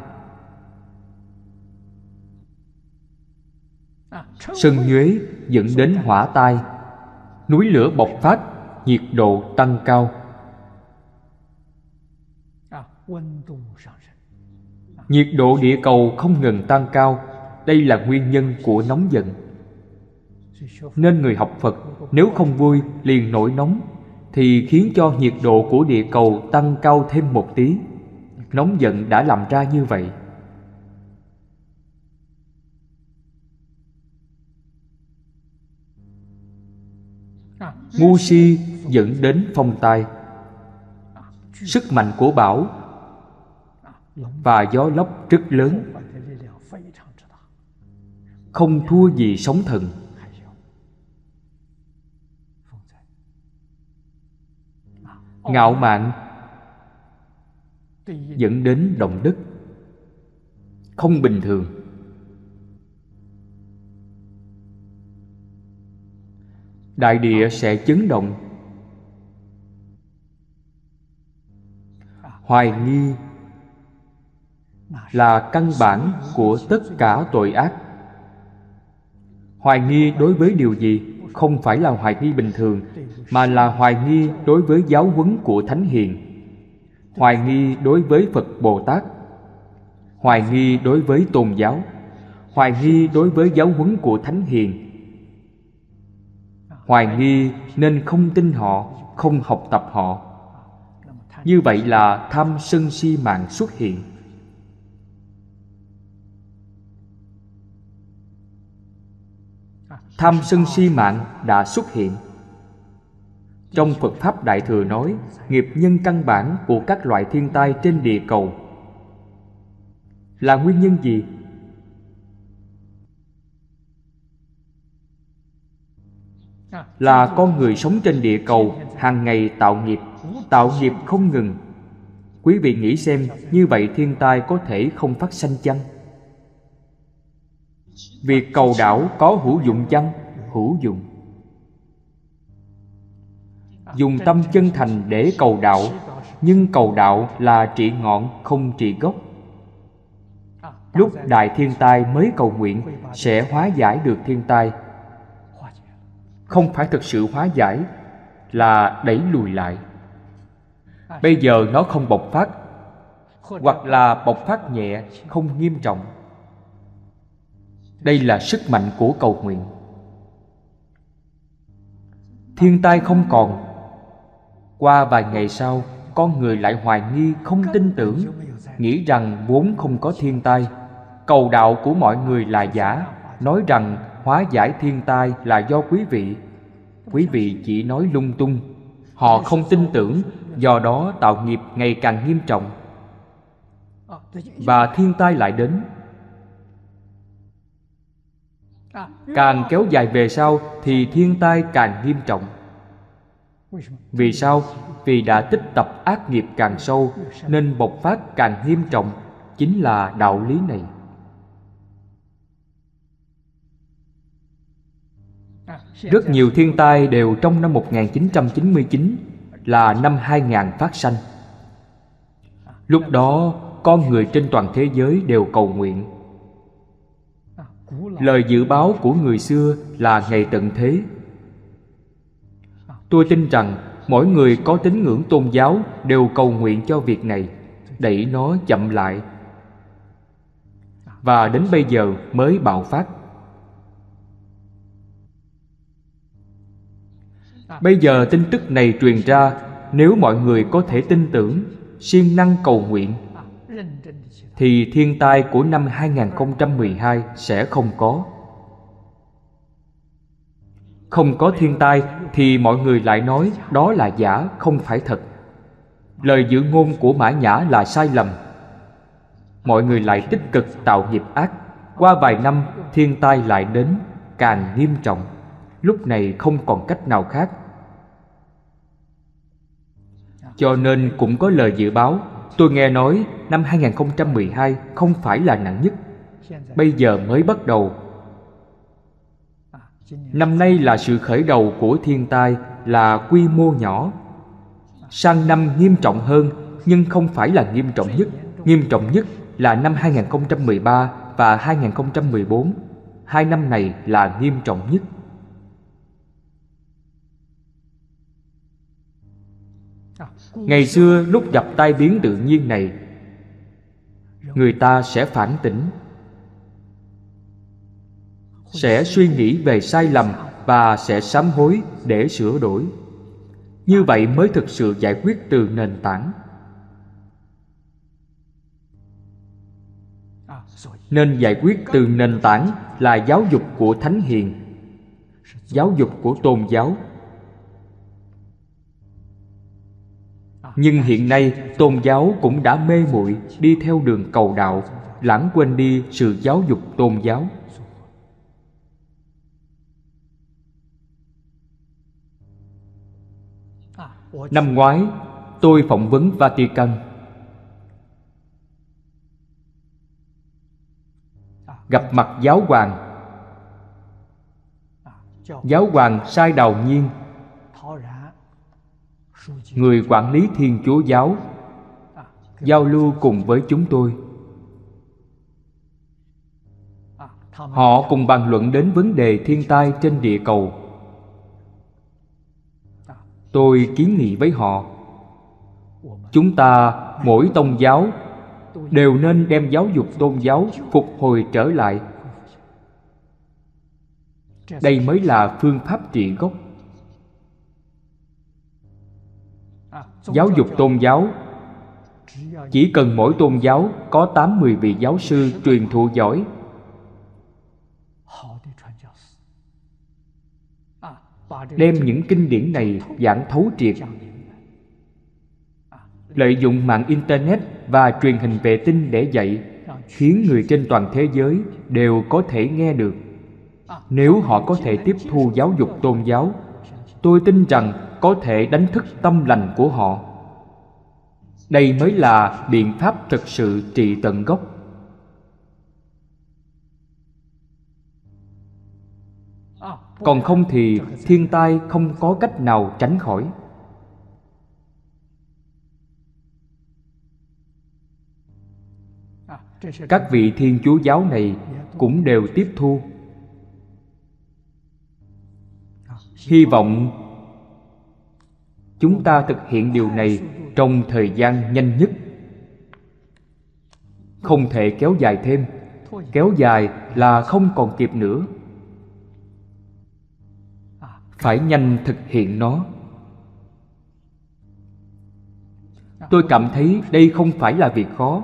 sân nhuế dẫn đến hỏa tai núi lửa bộc phát, nhiệt độ tăng cao. Nhiệt độ địa cầu không ngừng tăng cao, đây là nguyên nhân của nóng giận. Nên người học Phật nếu không vui liền nổi nóng thì khiến cho nhiệt độ của địa cầu tăng cao thêm một tí. Nóng giận đã làm ra như vậy. ngu si dẫn đến phong tai sức mạnh của bão và gió lốc rất lớn không thua gì sóng thần ngạo mạn dẫn đến động đất không bình thường đại địa sẽ chấn động hoài nghi là căn bản của tất cả tội ác hoài nghi đối với điều gì không phải là hoài nghi bình thường mà là hoài nghi đối với giáo huấn của thánh hiền hoài nghi đối với phật bồ tát hoài nghi đối với tôn giáo hoài nghi đối với giáo huấn của thánh hiền hoài nghi nên không tin họ không học tập họ như vậy là tham sân si mạng xuất hiện tham sân si mạng đã xuất hiện trong phật pháp đại thừa nói nghiệp nhân căn bản của các loại thiên tai trên địa cầu là nguyên nhân gì
là con người sống
trên địa cầu hàng ngày tạo nghiệp tạo nghiệp không ngừng quý vị nghĩ xem như vậy thiên tai có thể không phát sanh chăng việc cầu đảo có hữu dụng chăng hữu dụng dùng tâm chân thành để cầu đạo nhưng cầu đạo là trị ngọn không trị gốc lúc đại thiên tai mới cầu nguyện sẽ hóa giải được thiên tai không phải thực sự hóa giải là đẩy lùi lại bây giờ nó không bộc phát hoặc là bộc phát nhẹ không nghiêm trọng đây là sức mạnh của cầu nguyện thiên tai không còn qua vài ngày sau con người lại hoài nghi không tin tưởng nghĩ rằng vốn không có thiên tai cầu đạo của mọi người là giả nói rằng hóa giải thiên tai là do quý vị quý vị chỉ nói lung tung họ không tin tưởng do đó tạo nghiệp ngày càng nghiêm trọng và thiên tai lại đến
càng kéo dài
về sau thì thiên tai càng nghiêm trọng vì sao vì đã tích tập ác nghiệp càng sâu nên bộc phát càng nghiêm trọng chính là đạo lý này
Rất nhiều thiên
tai đều trong năm 1999 là năm 2000 phát sanh. Lúc đó, con người trên toàn thế giới đều cầu nguyện. À, Lời dự báo của người xưa là ngày tận thế. À, Tôi tin rằng mỗi người có tín ngưỡng tôn giáo đều cầu nguyện cho việc này, đẩy nó chậm lại. À. Và đến bây giờ mới bạo phát. Bây giờ tin tức này truyền ra Nếu mọi người có thể tin tưởng siêng năng cầu nguyện Thì thiên tai của năm 2012 sẽ không có Không có thiên tai thì mọi người lại nói đó là giả, không phải thật Lời dự ngôn của Mã Nhã là sai lầm Mọi người lại tích cực tạo nghiệp ác Qua vài năm thiên tai lại đến càng nghiêm trọng lúc này không còn cách nào khác cho nên cũng có lời dự báo Tôi nghe nói năm 2012 không phải là nặng nhất Bây giờ mới bắt đầu Năm nay là sự khởi đầu của thiên tai là quy mô nhỏ Sang năm nghiêm trọng hơn nhưng không phải là nghiêm trọng nhất Nghiêm trọng nhất là năm 2013 và 2014 Hai năm này là nghiêm trọng nhất
ngày xưa
lúc gặp tai biến tự nhiên này người ta sẽ phản tỉnh sẽ suy nghĩ về sai lầm và sẽ sám hối để sửa đổi như vậy mới thực sự giải quyết từ nền tảng nên giải quyết từ nền tảng là giáo dục của thánh hiền giáo dục của tôn giáo nhưng hiện nay tôn giáo cũng đã mê muội đi theo đường cầu đạo lãng quên đi sự giáo dục tôn giáo năm ngoái tôi phỏng vấn vatican gặp mặt giáo hoàng giáo hoàng sai đào nhiên người quản lý thiên chúa giáo giao lưu cùng với chúng tôi họ cùng bàn luận đến vấn đề thiên tai trên địa cầu tôi kiến nghị với họ chúng ta mỗi tôn giáo đều nên đem giáo dục tôn giáo phục hồi trở lại đây mới là phương pháp trị gốc
giáo dục tôn
giáo chỉ cần mỗi tôn giáo có 80 vị giáo sư truyền thụ giỏi đem những kinh điển này giảng thấu triệt lợi dụng mạng internet và truyền hình vệ tinh để dạy khiến người trên toàn thế giới đều có thể nghe được nếu họ có thể tiếp thu giáo dục tôn giáo tôi tin rằng có thể đánh thức tâm lành của họ đây mới là biện pháp thực sự trị tận gốc còn không thì thiên tai không có cách nào tránh khỏi các vị thiên chúa giáo này cũng đều tiếp thu hy vọng chúng ta thực hiện điều này trong thời gian nhanh nhất không thể kéo dài thêm kéo dài là không còn kịp nữa phải nhanh thực hiện nó tôi cảm thấy đây không phải là việc khó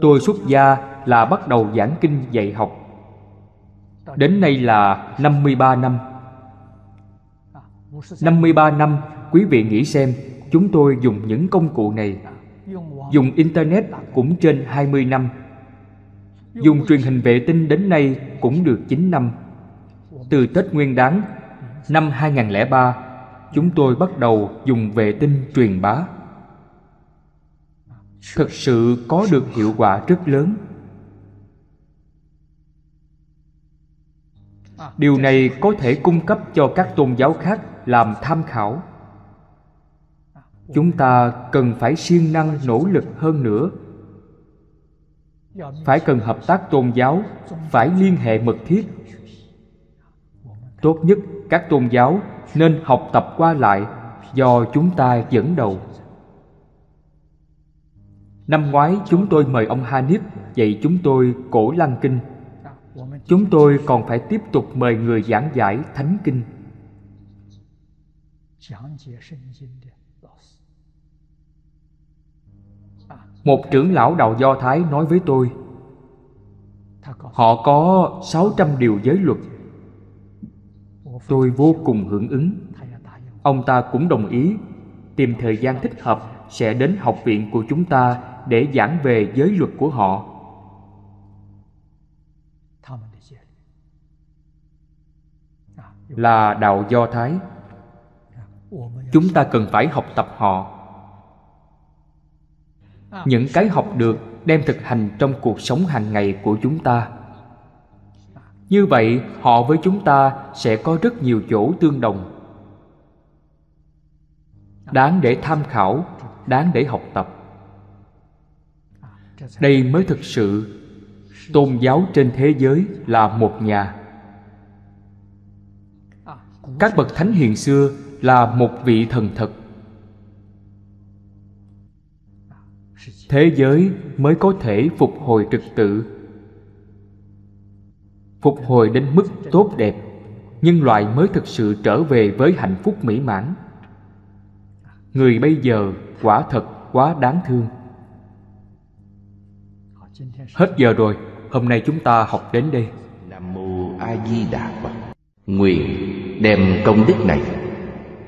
tôi xuất gia là bắt đầu giảng kinh dạy học đến nay là 53 năm 53 năm quý vị nghĩ xem chúng tôi dùng những công cụ này dùng internet cũng trên 20 năm dùng truyền hình vệ tinh đến nay cũng được 9 năm từ Tết Nguyên đáng năm 2003 chúng tôi bắt đầu dùng vệ tinh truyền bá thực sự có được hiệu quả rất lớn điều này có thể cung cấp cho các tôn giáo khác làm tham khảo chúng ta cần phải siêng năng nỗ lực hơn nữa phải cần hợp tác tôn giáo phải liên hệ mật thiết tốt nhất các tôn giáo nên học tập qua lại do chúng ta dẫn đầu năm ngoái chúng tôi mời ông Hanip dạy chúng tôi cổ lăng kinh chúng tôi còn phải tiếp tục mời người giảng giải thánh kinh một trưởng lão đạo Do Thái nói với tôi Họ có 600 điều giới luật Tôi vô cùng hưởng ứng Ông ta cũng đồng ý Tìm thời gian thích hợp sẽ đến học viện của chúng ta để giảng về giới luật của họ à, là đạo do thái chúng ta cần phải học tập họ những cái học được đem thực hành trong cuộc sống hàng ngày của chúng ta như vậy họ với chúng ta sẽ có rất nhiều chỗ tương đồng đáng để tham khảo đáng để học tập đây mới thực sự tôn giáo trên thế giới là một nhà các bậc thánh hiền xưa là một vị thần thật thế giới mới có thể phục hồi trật tự phục hồi đến mức tốt đẹp nhân loại mới thực sự trở về với hạnh phúc mỹ mãn người bây giờ quả thật quá đáng thương hết giờ rồi hôm nay chúng ta
học đến đây nam mô a di đà phật nguyện đem công đức này